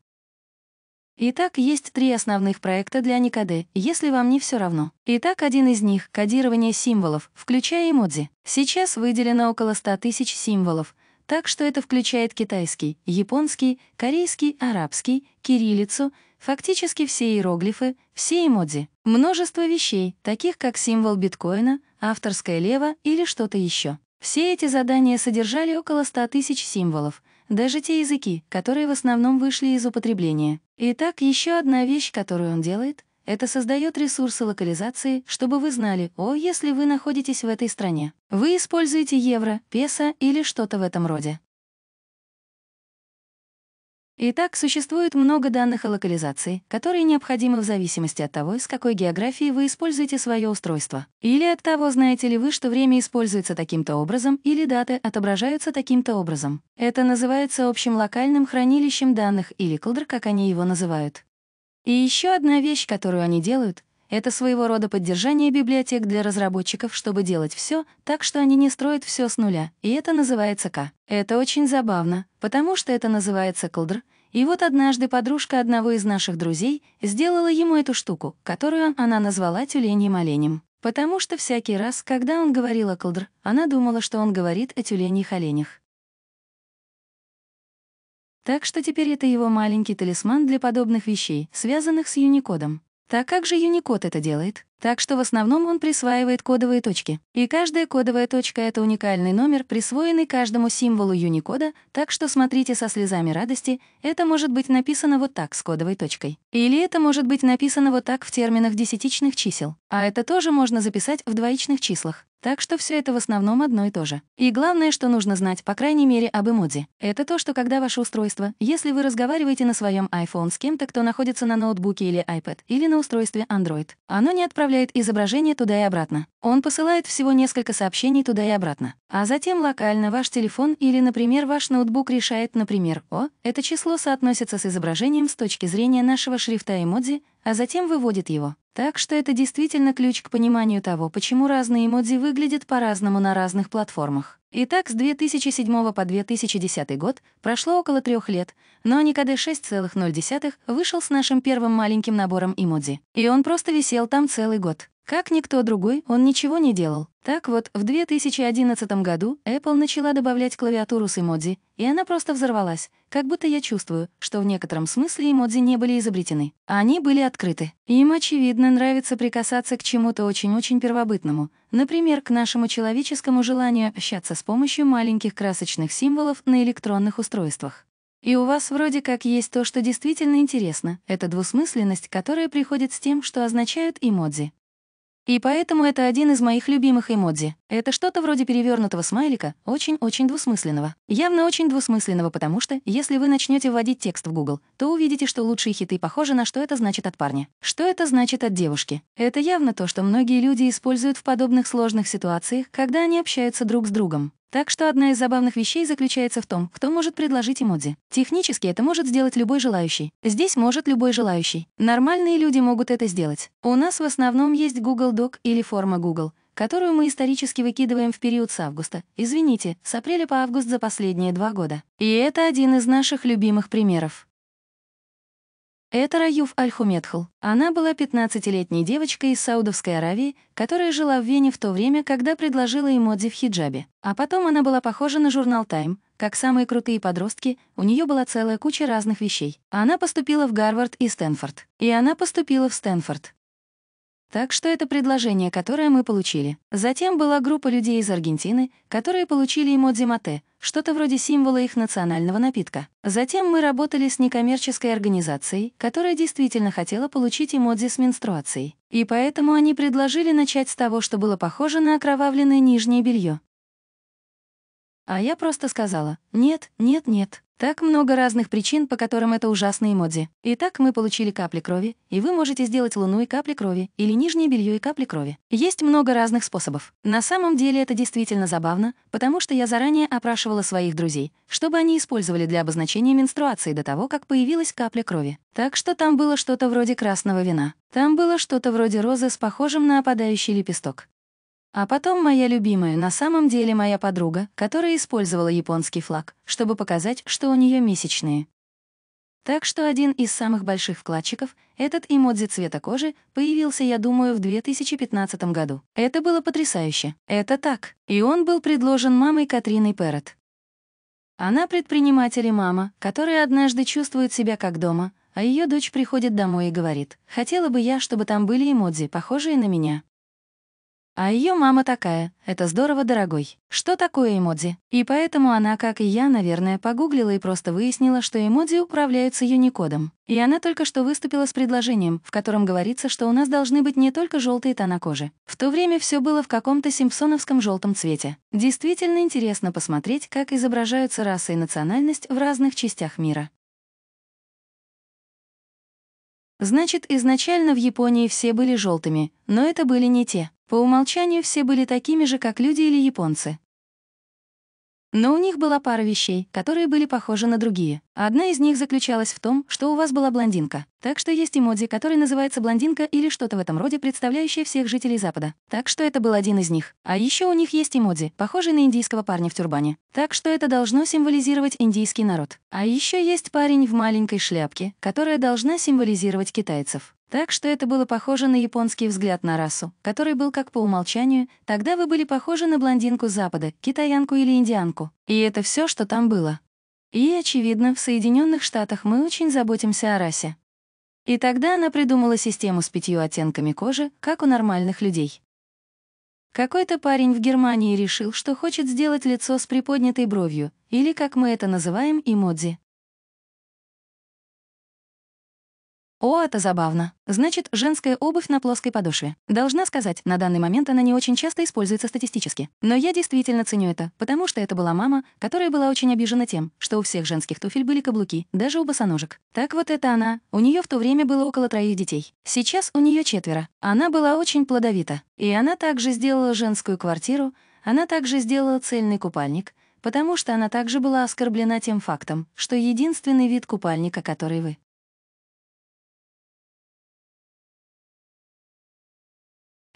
Итак, есть три основных проекта для Никаде, если вам не все равно. Итак, один из них — кодирование символов, включая эмодзи. Сейчас выделено около 100 тысяч символов — так что это включает китайский, японский, корейский, арабский, кириллицу, фактически все иероглифы, все эмодзи, множество вещей, таких как символ биткоина, авторское лево или что-то еще. Все эти задания содержали около 100 тысяч символов, даже те языки, которые в основном вышли из употребления. Итак, еще одна вещь, которую он делает, это создает ресурсы локализации, чтобы вы знали, о, если вы находитесь в этой стране. Вы используете евро, песо или что-то в этом роде. Итак, существует много данных о локализации, которые необходимы в зависимости от того, с какой географии вы используете свое устройство. Или от того, знаете ли вы, что время используется таким-то образом, или даты отображаются таким-то образом. Это называется общим локальным хранилищем данных или клдр, как они его называют. И еще одна вещь, которую они делают, это своего рода поддержание библиотек для разработчиков, чтобы делать все, так что они не строят все с нуля, и это называется К. Это очень забавно, потому что это называется колдр, и вот однажды подружка одного из наших друзей сделала ему эту штуку, которую она назвала тюленьем оленем. Потому что всякий раз, когда он говорил о колдр, она думала, что он говорит о тюленях-оленях. Так что теперь это его маленький талисман для подобных вещей, связанных с Юникодом. Так как же Юникод это делает? Так что в основном он присваивает кодовые точки. И каждая кодовая точка — это уникальный номер, присвоенный каждому символу Юникода. так что смотрите со слезами радости, это может быть написано вот так с кодовой точкой. Или это может быть написано вот так в терминах десятичных чисел. А это тоже можно записать в двоичных числах. Так что все это в основном одно и то же. И главное, что нужно знать, по крайней мере, об эмодзи. Это то, что когда ваше устройство, если вы разговариваете на своем iPhone с кем-то, кто находится на ноутбуке или iPad, или на устройстве Android, оно не отправляет изображение туда и обратно. Он посылает всего несколько сообщений туда и обратно, а затем локально ваш телефон или, например, ваш ноутбук решает, например, «О, это число соотносится с изображением с точки зрения нашего шрифта эмодзи», а затем выводит его. Так что это действительно ключ к пониманию того, почему разные эмодзи выглядят по-разному на разных платформах. Итак, с 2007 по 2010 год прошло около трех лет, но Никаде 6,0 вышел с нашим первым маленьким набором эмодзи, и он просто висел там целый год. Как никто другой, он ничего не делал. Так вот, в 2011 году Apple начала добавлять клавиатуру с эмодзи, и она просто взорвалась, как будто я чувствую, что в некотором смысле эмодзи не были изобретены, а они были открыты. Им, очевидно, нравится прикасаться к чему-то очень-очень первобытному, например, к нашему человеческому желанию общаться с помощью маленьких красочных символов на электронных устройствах. И у вас вроде как есть то, что действительно интересно. Это двусмысленность, которая приходит с тем, что означают эмодзи. И поэтому это один из моих любимых эмодзи. Это что-то вроде перевернутого смайлика, очень-очень двусмысленного. Явно очень двусмысленного, потому что, если вы начнете вводить текст в Google, то увидите, что лучшие хиты похожи на что это значит от парня. Что это значит от девушки? Это явно то, что многие люди используют в подобных сложных ситуациях, когда они общаются друг с другом. Так что одна из забавных вещей заключается в том, кто может предложить эмодзи. Технически это может сделать любой желающий. Здесь может любой желающий. Нормальные люди могут это сделать. У нас в основном есть Google Doc или форма Google, которую мы исторически выкидываем в период с августа, извините, с апреля по август за последние два года. И это один из наших любимых примеров. Это Раюф аль Она была 15-летней девочкой из Саудовской Аравии, которая жила в Вене в то время, когда предложила ему Модзи в хиджабе. А потом она была похожа на журнал «Тайм», как самые крутые подростки, у нее была целая куча разных вещей. Она поступила в Гарвард и Стэнфорд. И она поступила в Стэнфорд. Так что это предложение, которое мы получили. Затем была группа людей из Аргентины, которые получили эмодзи мате, что-то вроде символа их национального напитка. Затем мы работали с некоммерческой организацией, которая действительно хотела получить эмодзи с менструацией. И поэтому они предложили начать с того, что было похоже на окровавленное нижнее белье. А я просто сказала «нет, нет, нет». Так много разных причин, по которым это ужасные эмодзи. Итак, мы получили капли крови, и вы можете сделать луну и капли крови, или нижнее белье и капли крови. Есть много разных способов. На самом деле это действительно забавно, потому что я заранее опрашивала своих друзей, чтобы они использовали для обозначения менструации до того, как появилась капля крови. Так что там было что-то вроде красного вина. Там было что-то вроде розы с похожим на опадающий лепесток. А потом моя любимая, на самом деле моя подруга, которая использовала японский флаг, чтобы показать, что у нее месячные. Так что один из самых больших вкладчиков, этот эмодзи цвета кожи, появился, я думаю, в 2015 году. Это было потрясающе. Это так. И он был предложен мамой Катриной Перрот. Она предприниматель и мама, которая однажды чувствует себя как дома, а ее дочь приходит домой и говорит, «Хотела бы я, чтобы там были эмодзи, похожие на меня». А ее мама такая. Это здорово, дорогой. Что такое эмодзи? И поэтому она, как и я, наверное, погуглила и просто выяснила, что эмодзи управляются юникодом. И она только что выступила с предложением, в котором говорится, что у нас должны быть не только желтые тона кожи. В то время все было в каком-то симпсоновском желтом цвете. Действительно интересно посмотреть, как изображаются раса и национальность в разных частях мира. Значит, изначально в Японии все были желтыми, но это были не те. По умолчанию все были такими же, как люди или японцы. Но у них была пара вещей, которые были похожи на другие. Одна из них заключалась в том, что у вас была блондинка. Так что есть эмодзи, который называется блондинка или что-то в этом роде, представляющее всех жителей Запада. Так что это был один из них. А еще у них есть эмодзи, похожий на индийского парня в тюрбане. Так что это должно символизировать индийский народ. А еще есть парень в маленькой шляпке, которая должна символизировать китайцев. Так что это было похоже на японский взгляд на расу, который был как по умолчанию, тогда вы были похожи на блондинку Запада, китаянку или индианку. И это все, что там было. И, очевидно, в Соединенных Штатах мы очень заботимся о расе. И тогда она придумала систему с пятью оттенками кожи, как у нормальных людей. Какой-то парень в Германии решил, что хочет сделать лицо с приподнятой бровью, или, как мы это называем, эмодзи. О, это забавно. Значит, женская обувь на плоской подошве. Должна сказать, на данный момент она не очень часто используется статистически. Но я действительно ценю это, потому что это была мама, которая была очень обижена тем, что у всех женских туфель были каблуки, даже у босоножек. Так вот это она. У нее в то время было около троих детей. Сейчас у нее четверо. Она была очень плодовита. И она также сделала женскую квартиру, она также сделала цельный купальник, потому что она также была оскорблена тем фактом, что единственный вид купальника, который вы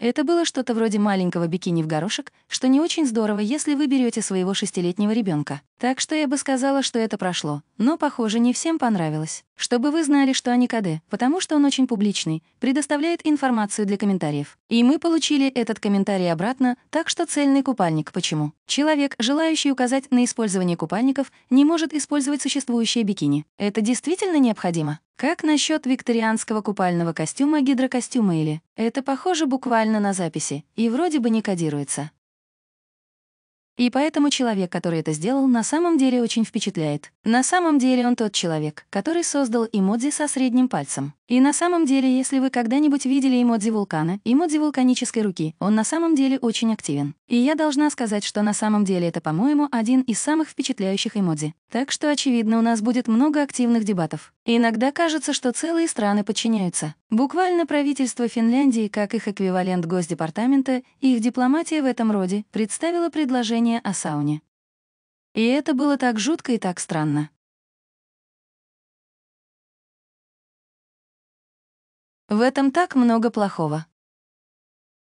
Это было что-то вроде маленького бикини в горошек, что не очень здорово, если вы берете своего шестилетнего ребенка. Так что я бы сказала, что это прошло, но, похоже, не всем понравилось. Чтобы вы знали, что они КД, потому что он очень публичный, предоставляет информацию для комментариев. И мы получили этот комментарий обратно, так что цельный купальник почему? Человек, желающий указать на использование купальников, не может использовать существующие бикини. Это действительно необходимо? Как насчет викторианского купального костюма, гидрокостюма или? Это похоже буквально на записи и вроде бы не кодируется. И поэтому человек, который это сделал, на самом деле очень впечатляет. На самом деле он тот человек, который создал эмодзи со средним пальцем. И на самом деле, если вы когда-нибудь видели эмодзи вулкана, эмодзи вулканической руки, он на самом деле очень активен. И я должна сказать, что на самом деле это, по-моему, один из самых впечатляющих эмодзи. Так что, очевидно, у нас будет много активных дебатов. Иногда кажется, что целые страны подчиняются. Буквально правительство Финляндии, как их эквивалент Госдепартамента, их дипломатия в этом роде, представило предложение о сауне. И это было так жутко и так странно. В этом так много плохого.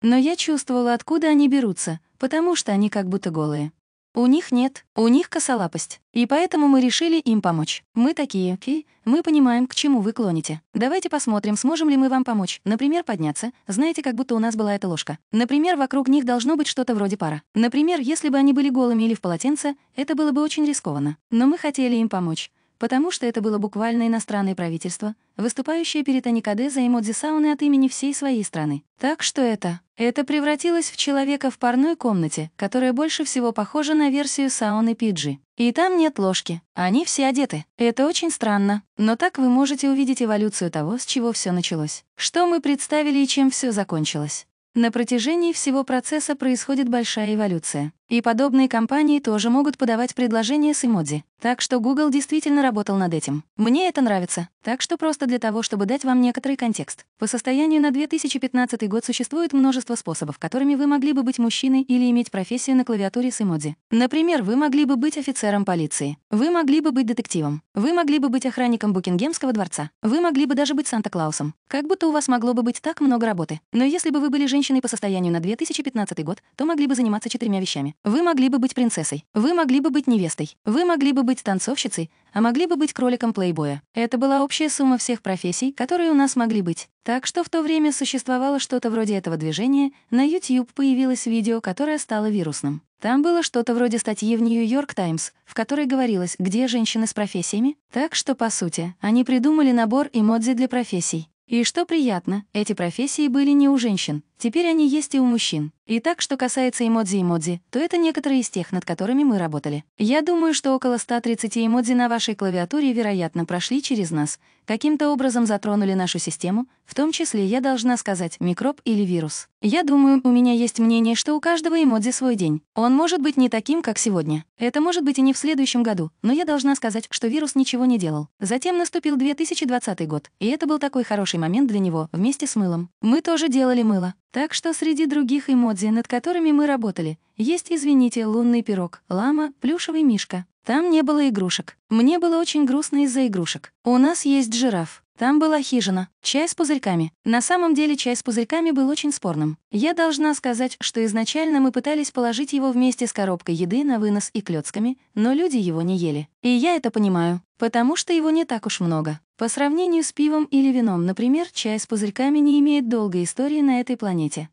Но я чувствовала, откуда они берутся, потому что они как будто голые. У них нет, у них косолапость, и поэтому мы решили им помочь. Мы такие, ки, мы понимаем, к чему вы клоните. Давайте посмотрим, сможем ли мы вам помочь. Например, подняться. Знаете, как будто у нас была эта ложка. Например, вокруг них должно быть что-то вроде пара. Например, если бы они были голыми или в полотенце, это было бы очень рискованно. Но мы хотели им помочь потому что это было буквально иностранное правительство, выступающее перед за и сауны от имени всей своей страны. Так что это... Это превратилось в человека в парной комнате, которая больше всего похожа на версию сауны Пиджи. И там нет ложки, они все одеты. Это очень странно, но так вы можете увидеть эволюцию того, с чего все началось. Что мы представили и чем все закончилось. На протяжении всего процесса происходит большая эволюция. И подобные компании тоже могут подавать предложения с эмодзи. Так что Google действительно работал над этим. Мне это нравится. Так что просто для того, чтобы дать вам некоторый контекст. По состоянию на 2015 год существует множество способов, которыми вы могли бы быть мужчиной или иметь профессию на клавиатуре с эмодзи. Например, вы могли бы быть офицером полиции. Вы могли бы быть детективом. Вы могли бы быть охранником Букингемского дворца. Вы могли бы даже быть Санта-Клаусом. Как будто у вас могло бы быть так много работы. Но если бы вы были женщиной по состоянию на 2015 год, то могли бы заниматься четырьмя вещами. Вы могли бы быть принцессой, вы могли бы быть невестой, вы могли бы быть танцовщицей, а могли бы быть кроликом плейбоя. Это была общая сумма всех профессий, которые у нас могли быть. Так что в то время существовало что-то вроде этого движения, на YouTube появилось видео, которое стало вирусным. Там было что-то вроде статьи в New York Times, в которой говорилось, где женщины с профессиями. Так что, по сути, они придумали набор эмодзи для профессий. И что приятно, эти профессии были не у женщин, теперь они есть и у мужчин. Итак, что касается эмодзи-эмодзи, то это некоторые из тех, над которыми мы работали. Я думаю, что около 130 эмодзи на вашей клавиатуре, вероятно, прошли через нас, каким-то образом затронули нашу систему, в том числе, я должна сказать, микроб или вирус. Я думаю, у меня есть мнение, что у каждого эмодзи свой день. Он может быть не таким, как сегодня. Это может быть и не в следующем году, но я должна сказать, что вирус ничего не делал. Затем наступил 2020 год, и это был такой хороший момент для него, вместе с мылом. Мы тоже делали мыло. Так что среди других эмодзи Мелодии, над которыми мы работали, есть, извините, лунный пирог, лама, плюшевый мишка. Там не было игрушек. Мне было очень грустно из-за игрушек. У нас есть жираф. Там была хижина, чай с пузырьками. На самом деле чай с пузырьками был очень спорным. Я должна сказать, что изначально мы пытались положить его вместе с коробкой еды на вынос и клетками, но люди его не ели. И я это понимаю, потому что его не так уж много. По сравнению с пивом или вином, например, чай с пузырьками не имеет долгой истории на этой планете.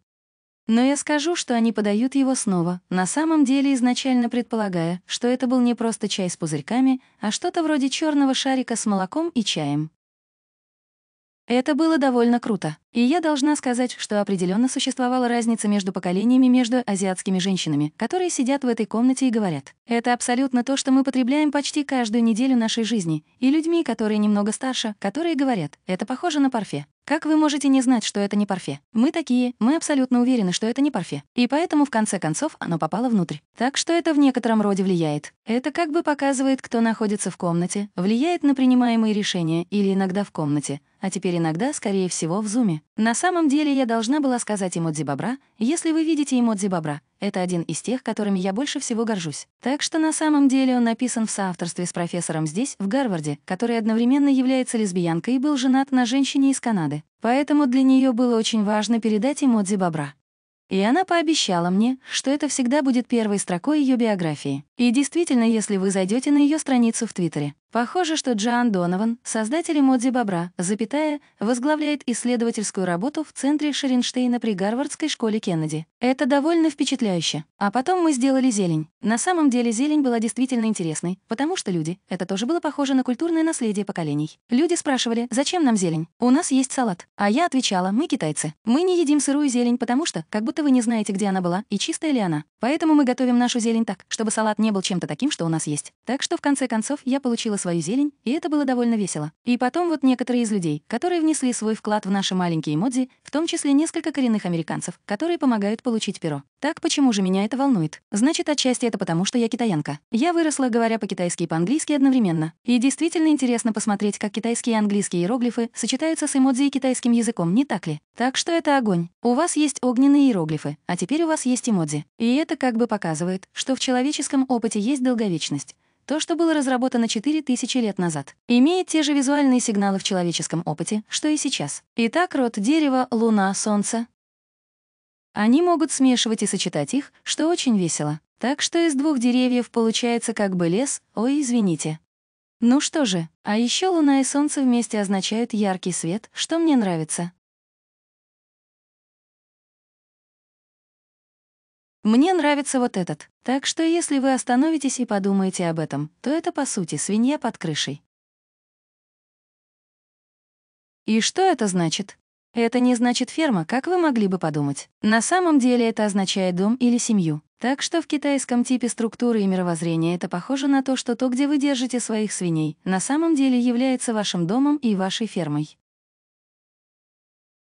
Но я скажу, что они подают его снова, на самом деле изначально предполагая, что это был не просто чай с пузырьками, а что-то вроде черного шарика с молоком и чаем. Это было довольно круто. И я должна сказать, что определенно существовала разница между поколениями между азиатскими женщинами, которые сидят в этой комнате и говорят. Это абсолютно то, что мы потребляем почти каждую неделю нашей жизни, и людьми, которые немного старше, которые говорят, это похоже на парфе. Как вы можете не знать, что это не парфе? Мы такие, мы абсолютно уверены, что это не парфе. И поэтому, в конце концов, оно попало внутрь. Так что это в некотором роде влияет. Это как бы показывает, кто находится в комнате, влияет на принимаемые решения или иногда в комнате, а теперь иногда, скорее всего, в зуме. На самом деле я должна была сказать эмодзи бобра, если вы видите эмодзи бобра, это один из тех, которыми я больше всего горжусь. Так что на самом деле он написан в соавторстве с профессором здесь, в Гарварде, который одновременно является лесбиянкой и был женат на женщине из Канады. Поэтому для нее было очень важно передать эмодзи бобра. И она пообещала мне, что это всегда будет первой строкой ее биографии. И действительно, если вы зайдете на ее страницу в Твиттере, Похоже, что Джоан Донован, создатель эмодзи бобра, запятая, возглавляет исследовательскую работу в центре Шеренштейна при Гарвардской школе Кеннеди. Это довольно впечатляюще. А потом мы сделали зелень. На самом деле зелень была действительно интересной, потому что люди, это тоже было похоже на культурное наследие поколений. Люди спрашивали, зачем нам зелень? У нас есть салат. А я отвечала, мы китайцы. Мы не едим сырую зелень, потому что, как будто вы не знаете, где она была и чистая ли она. Поэтому мы готовим нашу зелень так, чтобы салат не был чем-то таким, что у нас есть. Так что в конце концов я получила свой свою зелень, и это было довольно весело. И потом вот некоторые из людей, которые внесли свой вклад в наши маленькие эмодзи, в том числе несколько коренных американцев, которые помогают получить перо. Так почему же меня это волнует? Значит, отчасти это потому, что я китаянка. Я выросла, говоря по-китайски и по-английски одновременно. И действительно интересно посмотреть, как китайские и английские иероглифы сочетаются с эмодзи и китайским языком, не так ли? Так что это огонь. У вас есть огненные иероглифы, а теперь у вас есть эмодзи. И это как бы показывает, что в человеческом опыте есть долговечность то, что было разработано 4000 лет назад, имеет те же визуальные сигналы в человеческом опыте, что и сейчас. Итак, род дерева, луна, солнце. Они могут смешивать и сочетать их, что очень весело. Так что из двух деревьев получается как бы лес, ой, извините. Ну что же, а еще луна и солнце вместе означают яркий свет, что мне нравится. Мне нравится вот этот. Так что если вы остановитесь и подумаете об этом, то это, по сути, свинья под крышей. И что это значит? Это не значит ферма, как вы могли бы подумать. На самом деле это означает дом или семью. Так что в китайском типе структуры и мировоззрения это похоже на то, что то, где вы держите своих свиней, на самом деле является вашим домом и вашей фермой.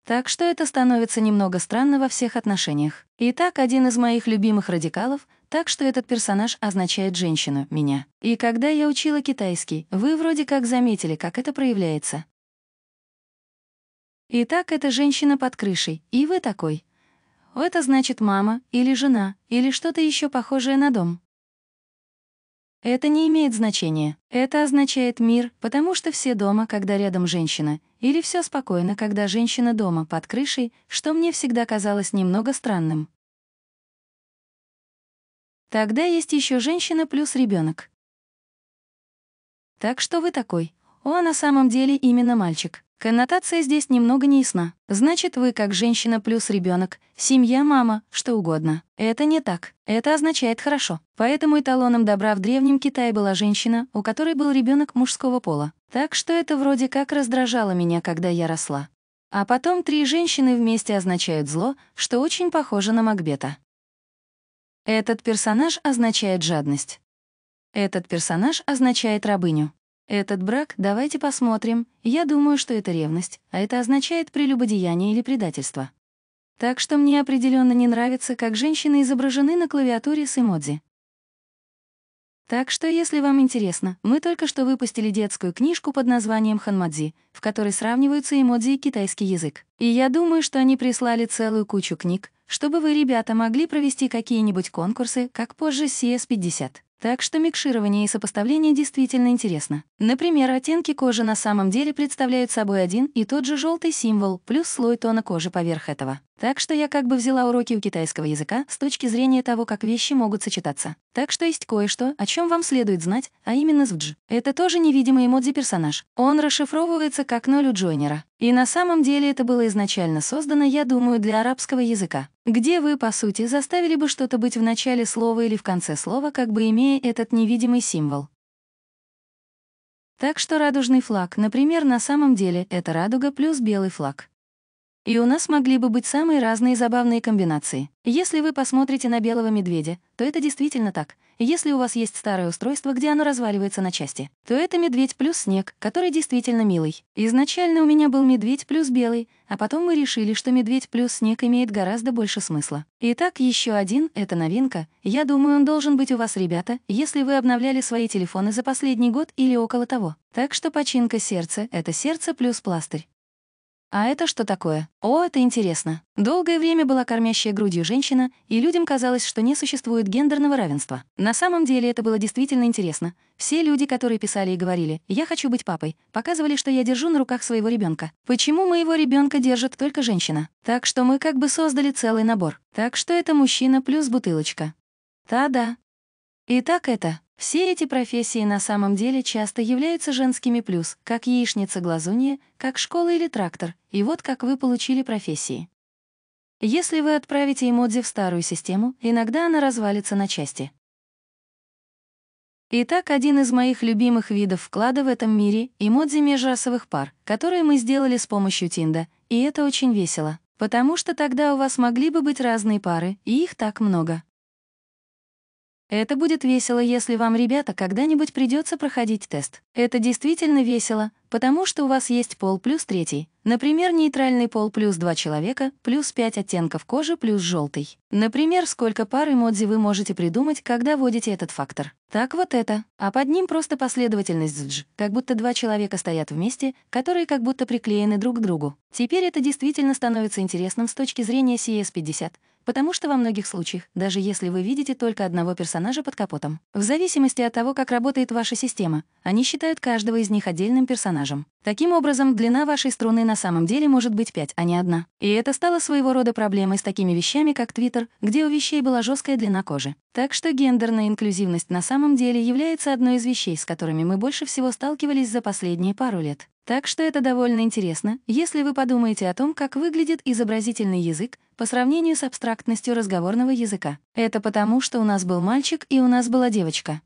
Так что это становится немного странно во всех отношениях. Итак, один из моих любимых радикалов, так что этот персонаж означает женщину, меня. И когда я учила китайский, вы вроде как заметили, как это проявляется. Итак, это женщина под крышей, и вы такой. Это значит мама или жена, или что-то еще похожее на дом. Это не имеет значения. Это означает мир, потому что все дома, когда рядом женщина, или все спокойно, когда женщина дома под крышей, что мне всегда казалось немного странным. Тогда есть еще женщина плюс ребенок. Так что вы такой, о, на самом деле именно мальчик. Коннотация здесь немного неясна. Значит, вы как женщина плюс ребенок, семья, мама, что угодно. Это не так. Это означает «хорошо». Поэтому эталоном добра в Древнем Китае была женщина, у которой был ребенок мужского пола. Так что это вроде как раздражало меня, когда я росла. А потом три женщины вместе означают зло, что очень похоже на Макбета. Этот персонаж означает жадность. Этот персонаж означает рабыню. Этот брак, давайте посмотрим. Я думаю, что это ревность, а это означает прелюбодеяние или предательство. Так что мне определенно не нравится, как женщины изображены на клавиатуре с эмодзи. Так что, если вам интересно, мы только что выпустили детскую книжку под названием «Ханмадзи», в которой сравниваются эмодзи и китайский язык. И я думаю, что они прислали целую кучу книг, чтобы вы, ребята, могли провести какие-нибудь конкурсы, как позже CS50. Так что микширование и сопоставление действительно интересно. Например, оттенки кожи на самом деле представляют собой один и тот же желтый символ плюс слой тона кожи поверх этого. Так что я как бы взяла уроки у китайского языка с точки зрения того, как вещи могут сочетаться. Так что есть кое-что, о чем вам следует знать, а именно «звдж». Это тоже невидимый эмодзи-персонаж. Он расшифровывается как ноль у Джойнера. И на самом деле это было изначально создано, я думаю, для арабского языка, где вы, по сути, заставили бы что-то быть в начале слова или в конце слова, как бы имея этот невидимый символ. Так что радужный флаг, например, на самом деле это радуга плюс белый флаг. И у нас могли бы быть самые разные забавные комбинации. Если вы посмотрите на белого медведя, то это действительно так. Если у вас есть старое устройство, где оно разваливается на части, то это медведь плюс снег, который действительно милый. Изначально у меня был медведь плюс белый, а потом мы решили, что медведь плюс снег имеет гораздо больше смысла. Итак, еще один — это новинка. Я думаю, он должен быть у вас, ребята, если вы обновляли свои телефоны за последний год или около того. Так что починка сердца — это сердце плюс пластырь. А это что такое? О, это интересно. Долгое время была кормящая грудью женщина, и людям казалось, что не существует гендерного равенства. На самом деле это было действительно интересно. Все люди, которые писали и говорили «я хочу быть папой», показывали, что я держу на руках своего ребенка. Почему моего ребенка держит только женщина? Так что мы как бы создали целый набор. Так что это мужчина плюс бутылочка. Та-да. Итак, это все эти профессии на самом деле часто являются женскими плюс, как яичница глазунья, как школа или трактор, и вот как вы получили профессии. Если вы отправите эмодзи в старую систему, иногда она развалится на части. Итак, один из моих любимых видов вклада в этом мире — эмодзи межрасовых пар, которые мы сделали с помощью Тинда, и это очень весело, потому что тогда у вас могли бы быть разные пары, и их так много. Это будет весело, если вам, ребята, когда-нибудь придется проходить тест. Это действительно весело, потому что у вас есть пол плюс третий. Например, нейтральный пол плюс два человека, плюс пять оттенков кожи, плюс желтый. Например, сколько пар эмодзи вы можете придумать, когда вводите этот фактор. Так вот это. А под ним просто последовательность дж, как будто два человека стоят вместе, которые как будто приклеены друг к другу. Теперь это действительно становится интересным с точки зрения CS50, Потому что во многих случаях, даже если вы видите только одного персонажа под капотом, в зависимости от того, как работает ваша система, они считают каждого из них отдельным персонажем. Таким образом, длина вашей струны на самом деле может быть 5, а не одна. И это стало своего рода проблемой с такими вещами, как Twitter, где у вещей была жесткая длина кожи. Так что гендерная инклюзивность на самом деле является одной из вещей, с которыми мы больше всего сталкивались за последние пару лет. Так что это довольно интересно, если вы подумаете о том, как выглядит изобразительный язык по сравнению с абстрактностью разговорного языка. Это потому, что у нас был мальчик и у нас была девочка.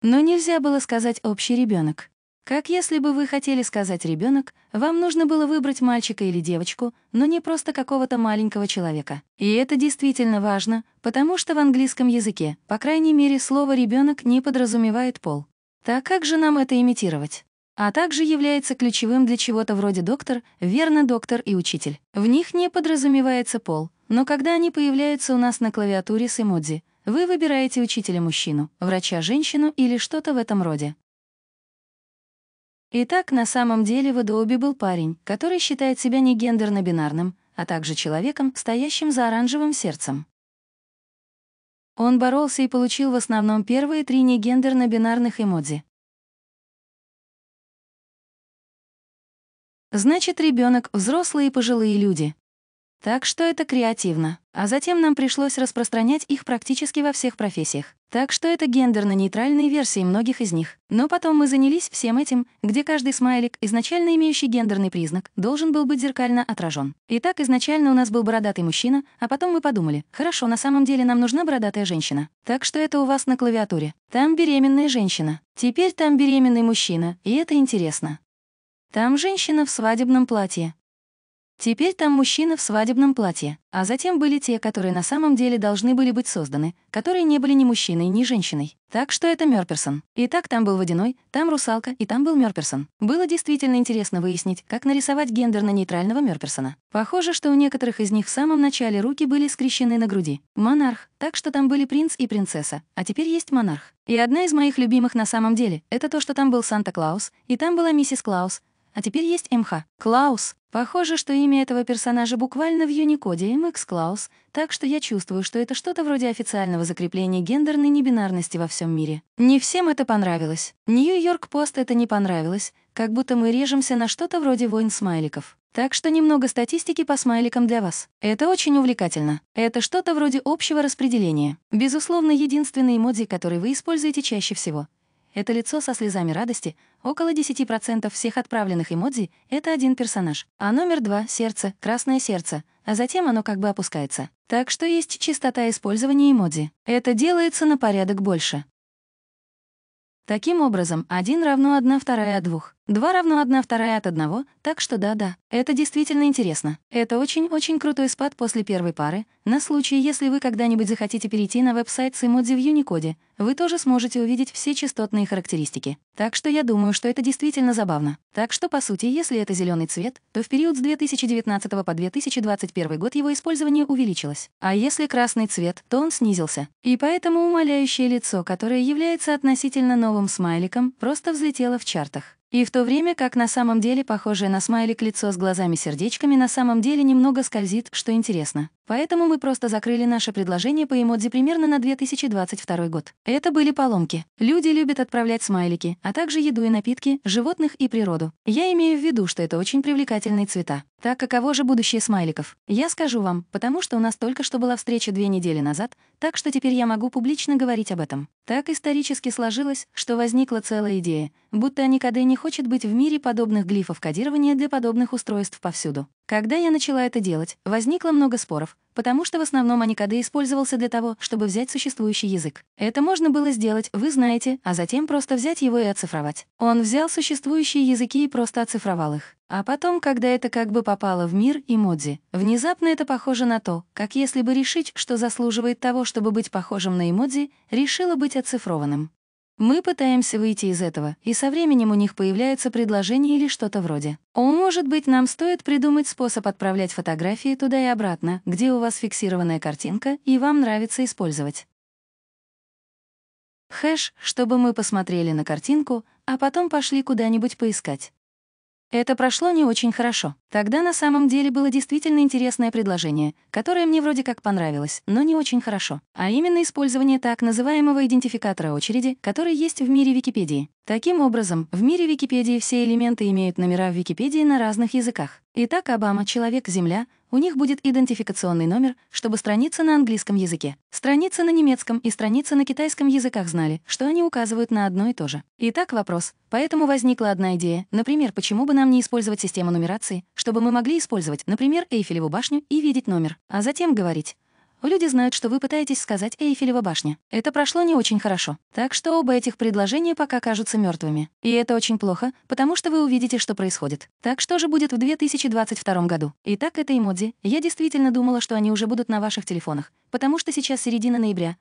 Но нельзя было сказать «общий ребенок. Как если бы вы хотели сказать ребенок, вам нужно было выбрать мальчика или девочку, но не просто какого-то маленького человека. И это действительно важно, потому что в английском языке, по крайней мере, слово ребенок не подразумевает пол. Так как же нам это имитировать? а также является ключевым для чего-то вроде доктор, верно доктор и учитель. В них не подразумевается пол, но когда они появляются у нас на клавиатуре с эмодзи, вы выбираете учителя мужчину, врача женщину или что-то в этом роде. Итак, на самом деле в Adobe был парень, который считает себя не гендерно-бинарным, а также человеком, стоящим за оранжевым сердцем. Он боролся и получил в основном первые три негендерно-бинарных эмодзи. Значит, ребенок, взрослые и пожилые люди. Так что это креативно. А затем нам пришлось распространять их практически во всех профессиях. Так что это гендерно-нейтральные версии многих из них. Но потом мы занялись всем этим, где каждый смайлик, изначально имеющий гендерный признак, должен был быть зеркально отражен. Итак, изначально у нас был бородатый мужчина, а потом мы подумали, хорошо, на самом деле нам нужна бородатая женщина. Так что это у вас на клавиатуре. Там беременная женщина. Теперь там беременный мужчина, и это интересно. Там женщина в свадебном платье. Теперь там мужчина в свадебном платье, а затем были те, которые на самом деле должны были быть созданы, которые не были ни мужчиной, ни женщиной. Так что это Мёрперсон. Итак, там был Водяной, там Русалка и там был Мёрперсон. Было действительно интересно выяснить, как нарисовать гендерно-нейтрального Мёрперсона. Похоже, что у некоторых из них в самом начале руки были скрещены на груди. Монарх, так что там были принц и принцесса, а теперь есть монарх. И одна из моих любимых на самом деле — это то, что там был Санта-Клаус, и там была миссис Клаус, а теперь есть МХ. Клаус. Похоже, что имя этого персонажа буквально в Юникоде MX Клаус, так что я чувствую, что это что-то вроде официального закрепления гендерной небинарности во всем мире. Не всем это понравилось. Нью-Йорк Пост это не понравилось, как будто мы режемся на что-то вроде войн смайликов. Так что немного статистики по смайликам для вас. Это очень увлекательно. Это что-то вроде общего распределения. Безусловно, единственный эмодзи, который вы используете чаще всего это лицо со слезами радости, около 10% всех отправленных эмодзи — это один персонаж. А номер два — сердце, красное сердце, а затем оно как бы опускается. Так что есть частота использования эмодзи. Это делается на порядок больше. Таким образом, 1 равно 1 вторая от двух. Два равно одна вторая от одного, так что да-да, это действительно интересно. Это очень-очень крутой спад после первой пары. На случай, если вы когда-нибудь захотите перейти на веб-сайт с эмодзи в Unicode, вы тоже сможете увидеть все частотные характеристики. Так что я думаю, что это действительно забавно. Так что, по сути, если это зеленый цвет, то в период с 2019 по 2021 год его использование увеличилось. А если красный цвет, то он снизился. И поэтому умоляющее лицо, которое является относительно новым смайликом, просто взлетело в чартах. И в то время как на самом деле похожее на смайлик лицо с глазами-сердечками на самом деле немного скользит, что интересно. Поэтому мы просто закрыли наше предложение по эмодзи примерно на 2022 год. Это были поломки. Люди любят отправлять смайлики, а также еду и напитки, животных и природу. Я имею в виду, что это очень привлекательные цвета. Так каково же будущее смайликов? Я скажу вам, потому что у нас только что была встреча две недели назад, так что теперь я могу публично говорить об этом. Так исторически сложилось, что возникла целая идея, будто Аникаде не хочет быть в мире подобных глифов кодирования для подобных устройств повсюду. Когда я начала это делать, возникло много споров, потому что в основном Аникаде использовался для того, чтобы взять существующий язык. Это можно было сделать, вы знаете, а затем просто взять его и оцифровать. Он взял существующие языки и просто оцифровал их. А потом, когда это как бы попало в мир и эмодзи, внезапно это похоже на то, как если бы решить, что заслуживает того, чтобы быть похожим на эмодзи, решило быть оцифрованным. Мы пытаемся выйти из этого, и со временем у них появляется предложение или что-то вроде. О, может быть, нам стоит придумать способ отправлять фотографии туда и обратно, где у вас фиксированная картинка, и вам нравится использовать. Хэш, чтобы мы посмотрели на картинку, а потом пошли куда-нибудь поискать. Это прошло не очень хорошо. Тогда на самом деле было действительно интересное предложение, которое мне вроде как понравилось, но не очень хорошо. А именно использование так называемого идентификатора очереди, который есть в мире Википедии. Таким образом, в мире Википедии все элементы имеют номера в Википедии на разных языках. Итак, Обама — человек-Земля, у них будет идентификационный номер, чтобы страницы на английском языке, страницы на немецком и страницы на китайском языках знали, что они указывают на одно и то же. Итак, вопрос. Поэтому возникла одна идея, например, почему бы нам не использовать систему нумерации, чтобы мы могли использовать, например, Эйфелеву башню и видеть номер, а затем говорить Люди знают, что вы пытаетесь сказать Эйфелева башня. Это прошло не очень хорошо. Так что оба этих предложения пока кажутся мертвыми. И это очень плохо, потому что вы увидите, что происходит. Так что же будет в 2022 году? Итак, это эмодзи. Я действительно думала, что они уже будут на ваших телефонах, потому что сейчас середина ноября.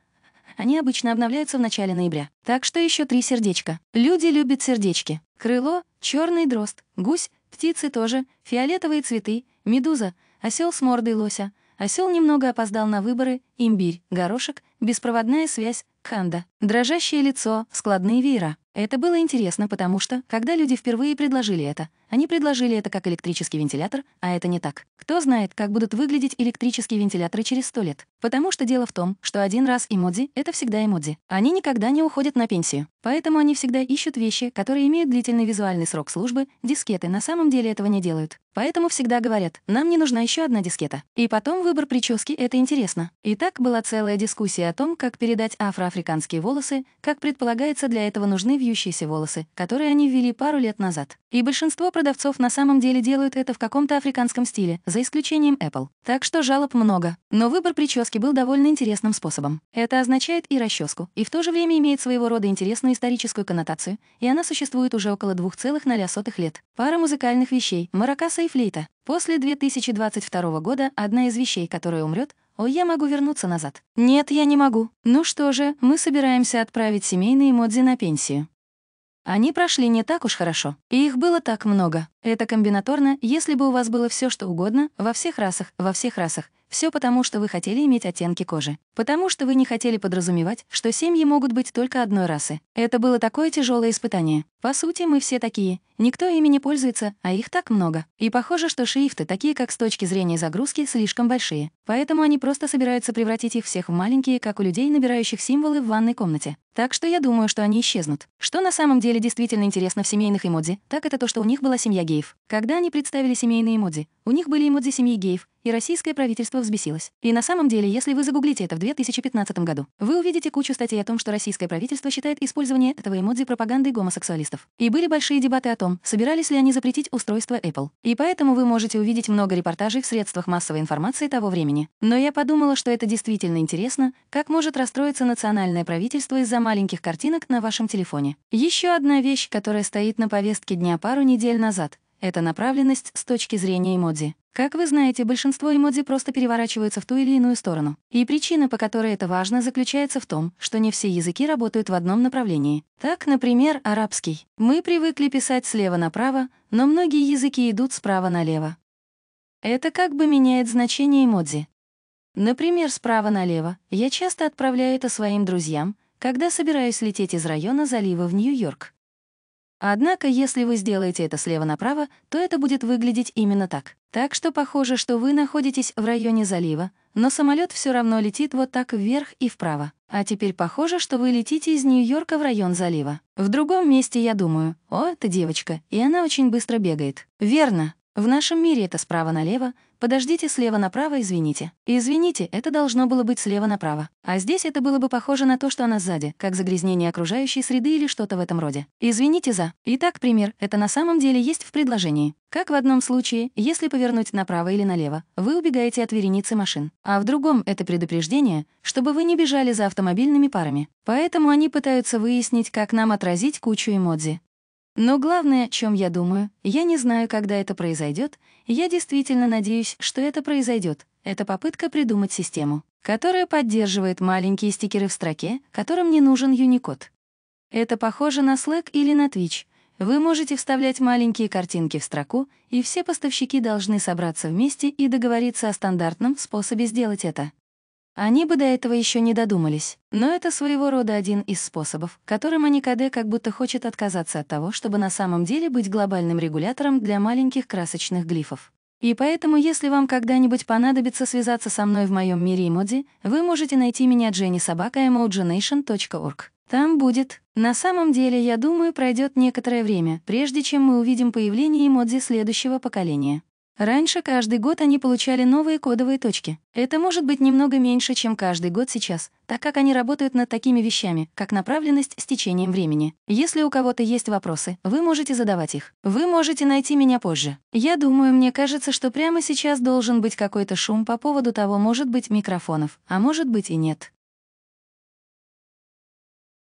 Они обычно обновляются в начале ноября. Так что еще три сердечка. Люди любят сердечки. Крыло, черный дрозд, гусь, птицы тоже, фиолетовые цветы, медуза, осел с мордой лося — Осел немного опоздал на выборы, имбирь, горошек, беспроводная связь, канда, дрожащее лицо, складные веера. Это было интересно, потому что, когда люди впервые предложили это, они предложили это как электрический вентилятор, а это не так. Кто знает, как будут выглядеть электрические вентиляторы через сто лет? Потому что дело в том, что один раз эмодзи — это всегда эмодзи. Они никогда не уходят на пенсию. Поэтому они всегда ищут вещи, которые имеют длительный визуальный срок службы, дискеты на самом деле этого не делают. Поэтому всегда говорят, нам не нужна еще одна дискета. И потом выбор прически — это интересно. И так была целая дискуссия о том, как передать афроафриканские волосы, как предполагается, для этого нужны вьющиеся волосы, которые они ввели пару лет назад. И большинство продавцов на самом деле делают это в каком-то африканском стиле, за исключением Apple. Так что жалоб много. Но выбор прически был довольно интересным способом. Это означает и расческу, и в то же время имеет своего рода интересную историческую коннотацию, и она существует уже около 2,0 лет. Пара музыкальных вещей, маракаса и флейта. После 2022 года одна из вещей, которая умрет, «О, я могу вернуться назад». «Нет, я не могу». «Ну что же, мы собираемся отправить семейные Модзи на пенсию». Они прошли не так уж хорошо, и их было так много. Это комбинаторно, если бы у вас было все что угодно, во всех расах, во всех расах, все потому, что вы хотели иметь оттенки кожи. Потому что вы не хотели подразумевать, что семьи могут быть только одной расы. Это было такое тяжелое испытание. По сути, мы все такие. Никто ими не пользуется, а их так много. И похоже, что шрифты, такие как с точки зрения загрузки, слишком большие. Поэтому они просто собираются превратить их всех в маленькие, как у людей, набирающих символы в ванной комнате. Так что я думаю, что они исчезнут. Что на самом деле действительно интересно в семейных эмодзи, так это то, что у них была семья геев. Когда они представили семейные эмодзи, у них были эмодзи семьи геев, и российское правительство взбесилось. И на самом деле, если вы загуглите это в 2015 году, вы увидите кучу статей о том, что российское правительство считает использование этого эмодзи пропагандой гомосексуалистов. И были большие дебаты о том, собирались ли они запретить устройство Apple. И поэтому вы можете увидеть много репортажей в средствах массовой информации того времени. Но я подумала, что это действительно интересно, как может расстроиться национальное правительство из-за маленьких картинок на вашем телефоне. Еще одна вещь, которая стоит на повестке дня пару недель назад — это направленность с точки зрения эмодзи. Как вы знаете, большинство эмодзи просто переворачиваются в ту или иную сторону. И причина, по которой это важно, заключается в том, что не все языки работают в одном направлении. Так, например, арабский. Мы привыкли писать слева направо, но многие языки идут справа налево. Это как бы меняет значение эмодзи. Например, справа налево я часто отправляю это своим друзьям, когда собираюсь лететь из района залива в Нью-Йорк. Однако, если вы сделаете это слева направо, то это будет выглядеть именно так. Так что похоже, что вы находитесь в районе залива, но самолет все равно летит вот так вверх и вправо. А теперь похоже, что вы летите из Нью-Йорка в район залива. В другом месте я думаю, о, это девочка, и она очень быстро бегает. Верно, в нашем мире это справа налево, подождите слева направо, извините. извините, это должно было быть слева направо. А здесь это было бы похоже на то, что она сзади, как загрязнение окружающей среды или что-то в этом роде. Извините за. Итак, пример, это на самом деле есть в предложении. Как в одном случае, если повернуть направо или налево, вы убегаете от вереницы машин, а в другом — это предупреждение, чтобы вы не бежали за автомобильными парами. Поэтому они пытаются выяснить, как нам отразить кучу эмодзи. Но главное, о чем я думаю, я не знаю, когда это произойдет, я действительно надеюсь, что это произойдет. Это попытка придумать систему, которая поддерживает маленькие стикеры в строке, которым не нужен Unicode. Это похоже на Slack или на Twitch. Вы можете вставлять маленькие картинки в строку, и все поставщики должны собраться вместе и договориться о стандартном способе сделать это. Они бы до этого еще не додумались, но это своего рода один из способов, которым Аникаде как будто хочет отказаться от того, чтобы на самом деле быть глобальным регулятором для маленьких красочных глифов. И поэтому, если вам когда-нибудь понадобится связаться со мной в моем мире эмодзи, вы можете найти меня Дженни Собака emojination.org. Там будет. На самом деле, я думаю, пройдет некоторое время, прежде чем мы увидим появление эмодзи следующего поколения. Раньше каждый год они получали новые кодовые точки. Это может быть немного меньше, чем каждый год сейчас, так как они работают над такими вещами, как направленность с течением времени. Если у кого-то есть вопросы, вы можете задавать их. Вы можете найти меня позже. Я думаю, мне кажется, что прямо сейчас должен быть какой-то шум по поводу того, может быть, микрофонов, а может быть и нет.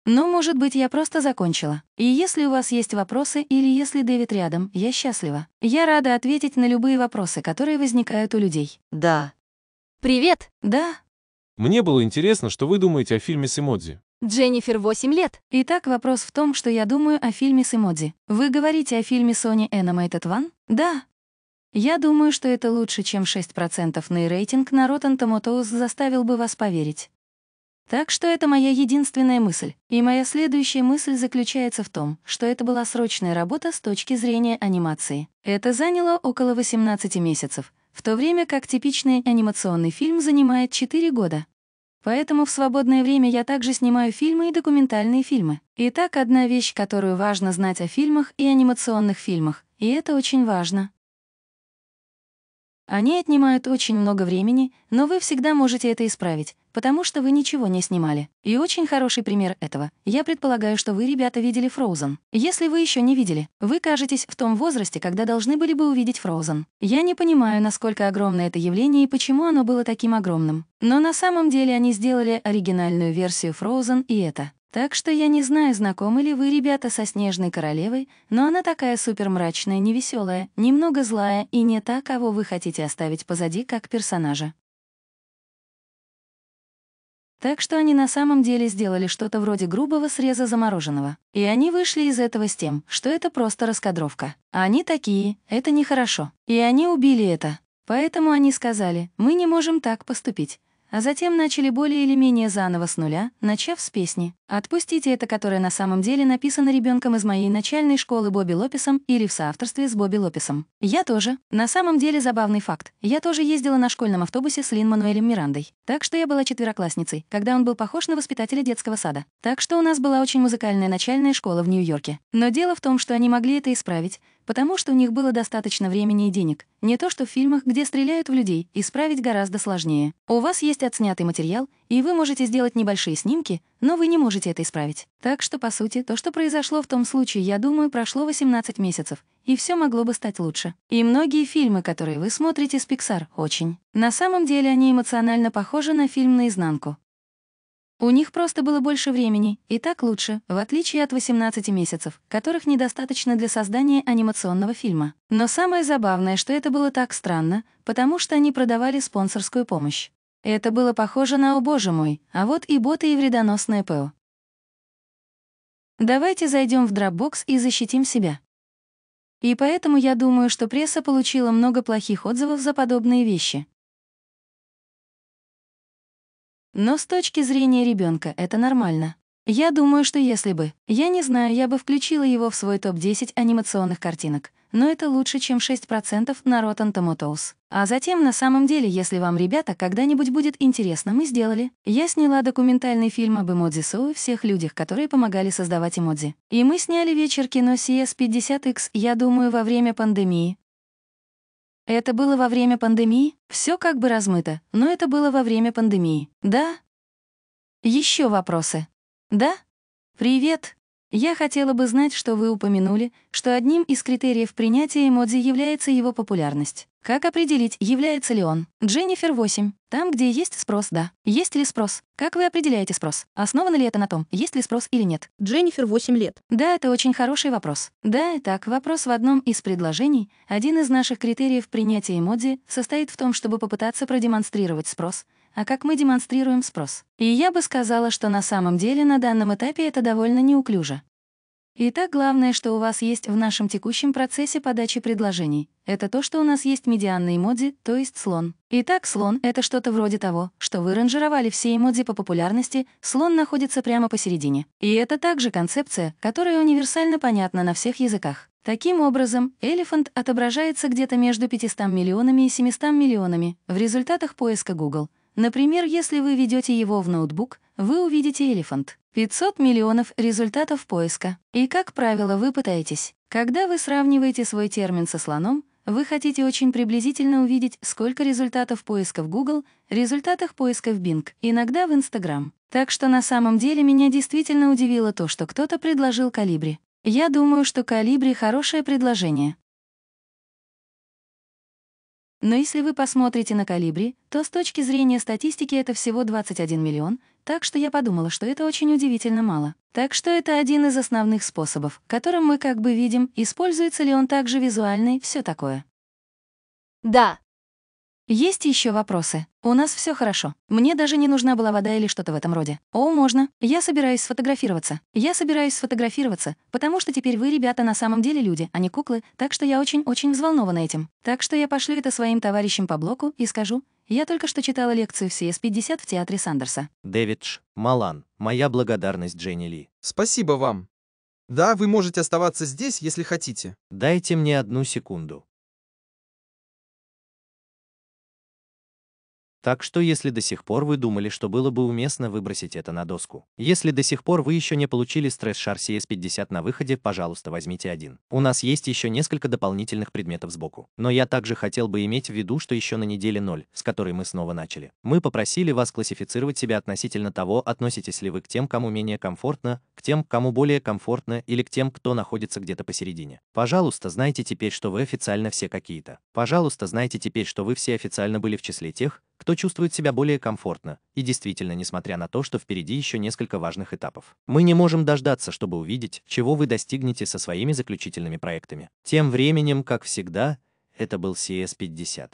Но «Ну, может быть, я просто закончила. И если у вас есть вопросы или если Дэвид рядом, я счастлива. Я рада ответить на любые вопросы, которые возникают у людей. Да. Привет. Да. Мне было интересно, что вы думаете о фильме с эмодзи. Дженнифер 8 лет. Итак, вопрос в том, что я думаю о фильме с эмодзи. Вы говорите о фильме Sony Animated One? Да. Я думаю, что это лучше, чем 6% на рейтинг на Rotten Tomatoes заставил бы вас поверить. Так что это моя единственная мысль. И моя следующая мысль заключается в том, что это была срочная работа с точки зрения анимации. Это заняло около 18 месяцев, в то время как типичный анимационный фильм занимает 4 года. Поэтому в свободное время я также снимаю фильмы и документальные фильмы. Итак, одна вещь, которую важно знать о фильмах и анимационных фильмах, и это очень важно. Они отнимают очень много времени, но вы всегда можете это исправить, потому что вы ничего не снимали. И очень хороший пример этого. Я предполагаю, что вы, ребята, видели Frozen. Если вы еще не видели, вы кажетесь в том возрасте, когда должны были бы увидеть Frozen. Я не понимаю, насколько огромно это явление и почему оно было таким огромным. Но на самом деле они сделали оригинальную версию Frozen и это. Так что я не знаю, знакомы ли вы, ребята, со Снежной Королевой, но она такая супер мрачная, невеселая, немного злая и не та, кого вы хотите оставить позади как персонажа. Так что они на самом деле сделали что-то вроде грубого среза замороженного. И они вышли из этого с тем, что это просто раскадровка. А они такие, это нехорошо. И они убили это. Поэтому они сказали, мы не можем так поступить. А затем начали более или менее заново с нуля, начав с песни. Отпустите это, которое на самом деле написано ребенком из моей начальной школы Бобби Лопесом или в соавторстве с Бобби Лопесом. Я тоже. На самом деле забавный факт. Я тоже ездила на школьном автобусе с Лин Мануэлем Мирандой. Так что я была четвероклассницей, когда он был похож на воспитателя детского сада. Так что у нас была очень музыкальная начальная школа в Нью-Йорке. Но дело в том, что они могли это исправить, потому что у них было достаточно времени и денег. Не то, что в фильмах, где стреляют в людей, исправить гораздо сложнее. У вас есть отснятый материал, и вы можете сделать небольшие снимки, но вы не можете это исправить. Так что, по сути, то, что произошло в том случае, я думаю, прошло 18 месяцев, и все могло бы стать лучше. И многие фильмы, которые вы смотрите с Pixar, очень. На самом деле они эмоционально похожи на фильм «Наизнанку». У них просто было больше времени, и так лучше, в отличие от 18 месяцев, которых недостаточно для создания анимационного фильма. Но самое забавное, что это было так странно, потому что они продавали спонсорскую помощь. Это было похоже на «О боже мой», а вот и боты и вредоносное ПО. Давайте зайдем в Dropbox и защитим себя. И поэтому я думаю, что пресса получила много плохих отзывов за подобные вещи. Но с точки зрения ребенка это нормально. Я думаю, что если бы, я не знаю, я бы включила его в свой топ-10 анимационных картинок но это лучше, чем 6% на Rotten Tomatoes. А затем, на самом деле, если вам, ребята, когда-нибудь будет интересно, мы сделали. Я сняла документальный фильм об эмодзи Соу и всех людях, которые помогали создавать эмодзи. И мы сняли вечер кино CS50X, я думаю, во время пандемии. Это было во время пандемии? Все как бы размыто, но это было во время пандемии. Да? Еще вопросы? Да? Привет, я хотела бы знать, что вы упомянули, что одним из критериев принятия эмодзи является его популярность. Как определить, является ли он? Дженнифер 8. Там, где есть спрос, да. Есть ли спрос? Как вы определяете спрос? Основано ли это на том, есть ли спрос или нет? Дженнифер 8 лет. Да, это очень хороший вопрос. Да, итак, вопрос в одном из предложений. Один из наших критериев принятия эмодзи состоит в том, чтобы попытаться продемонстрировать спрос — а как мы демонстрируем спрос. И я бы сказала, что на самом деле на данном этапе это довольно неуклюже. Итак, главное, что у вас есть в нашем текущем процессе подачи предложений. Это то, что у нас есть медианные эмодзи, то есть слон. Итак, слон — это что-то вроде того, что вы ранжировали все эмодзи по популярности, слон находится прямо посередине. И это также концепция, которая универсально понятна на всех языках. Таким образом, elephant отображается где-то между 500 миллионами и 700 миллионами в результатах поиска Google, Например, если вы ведете его в ноутбук, вы увидите «Элефант», 500 миллионов результатов поиска. И, как правило, вы пытаетесь. Когда вы сравниваете свой термин со слоном, вы хотите очень приблизительно увидеть, сколько результатов поиска в Google, результатах поиска в Bing, иногда в Instagram. Так что на самом деле меня действительно удивило то, что кто-то предложил «Калибри». Я думаю, что «Калибри» — хорошее предложение. Но если вы посмотрите на калибри, то с точки зрения статистики это всего 21 миллион, так что я подумала, что это очень удивительно мало. Так что это один из основных способов, которым мы как бы видим, используется ли он также визуальный, все такое. Да, есть еще вопросы. У нас все хорошо. Мне даже не нужна была вода или что-то в этом роде. О, можно. Я собираюсь сфотографироваться. Я собираюсь сфотографироваться, потому что теперь вы, ребята, на самом деле люди, а не куклы, так что я очень-очень взволнована этим. Так что я пошлю это своим товарищам по блоку и скажу, я только что читала лекцию в CS50 в театре Сандерса. Дэвидж, Малан, моя благодарность Дженни Ли. Спасибо вам. Да, вы можете оставаться здесь, если хотите. Дайте мне одну секунду. Так что если до сих пор вы думали, что было бы уместно выбросить это на доску. Если до сих пор вы еще не получили стресс-шар CS50 на выходе, пожалуйста, возьмите один. У нас есть еще несколько дополнительных предметов сбоку. Но я также хотел бы иметь в виду, что еще на неделе 0, с которой мы снова начали. Мы попросили вас классифицировать себя относительно того, относитесь ли вы к тем, кому менее комфортно, к тем, кому более комфортно или к тем, кто находится где-то посередине. Пожалуйста, знайте теперь, что вы официально все какие-то. Пожалуйста, знайте теперь, что вы все официально были в числе тех, кто чувствует себя более комфортно, и действительно, несмотря на то, что впереди еще несколько важных этапов. Мы не можем дождаться, чтобы увидеть, чего вы достигнете со своими заключительными проектами. Тем временем, как всегда, это был CS50.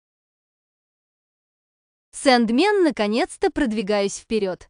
Сэндмен, наконец-то продвигаюсь вперед.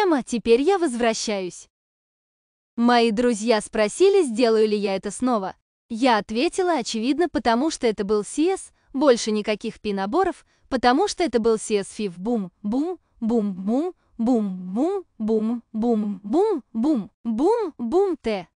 проблема, теперь я возвращаюсь. Мои друзья спросили, сделаю ли я это снова. Я ответила, очевидно, потому что это был CS, больше никаких пи-наборов, потому что это был CS-фив бум-бум, бум-бум, бум-бум, бум-бум, бум-бум, бум-бум, Т.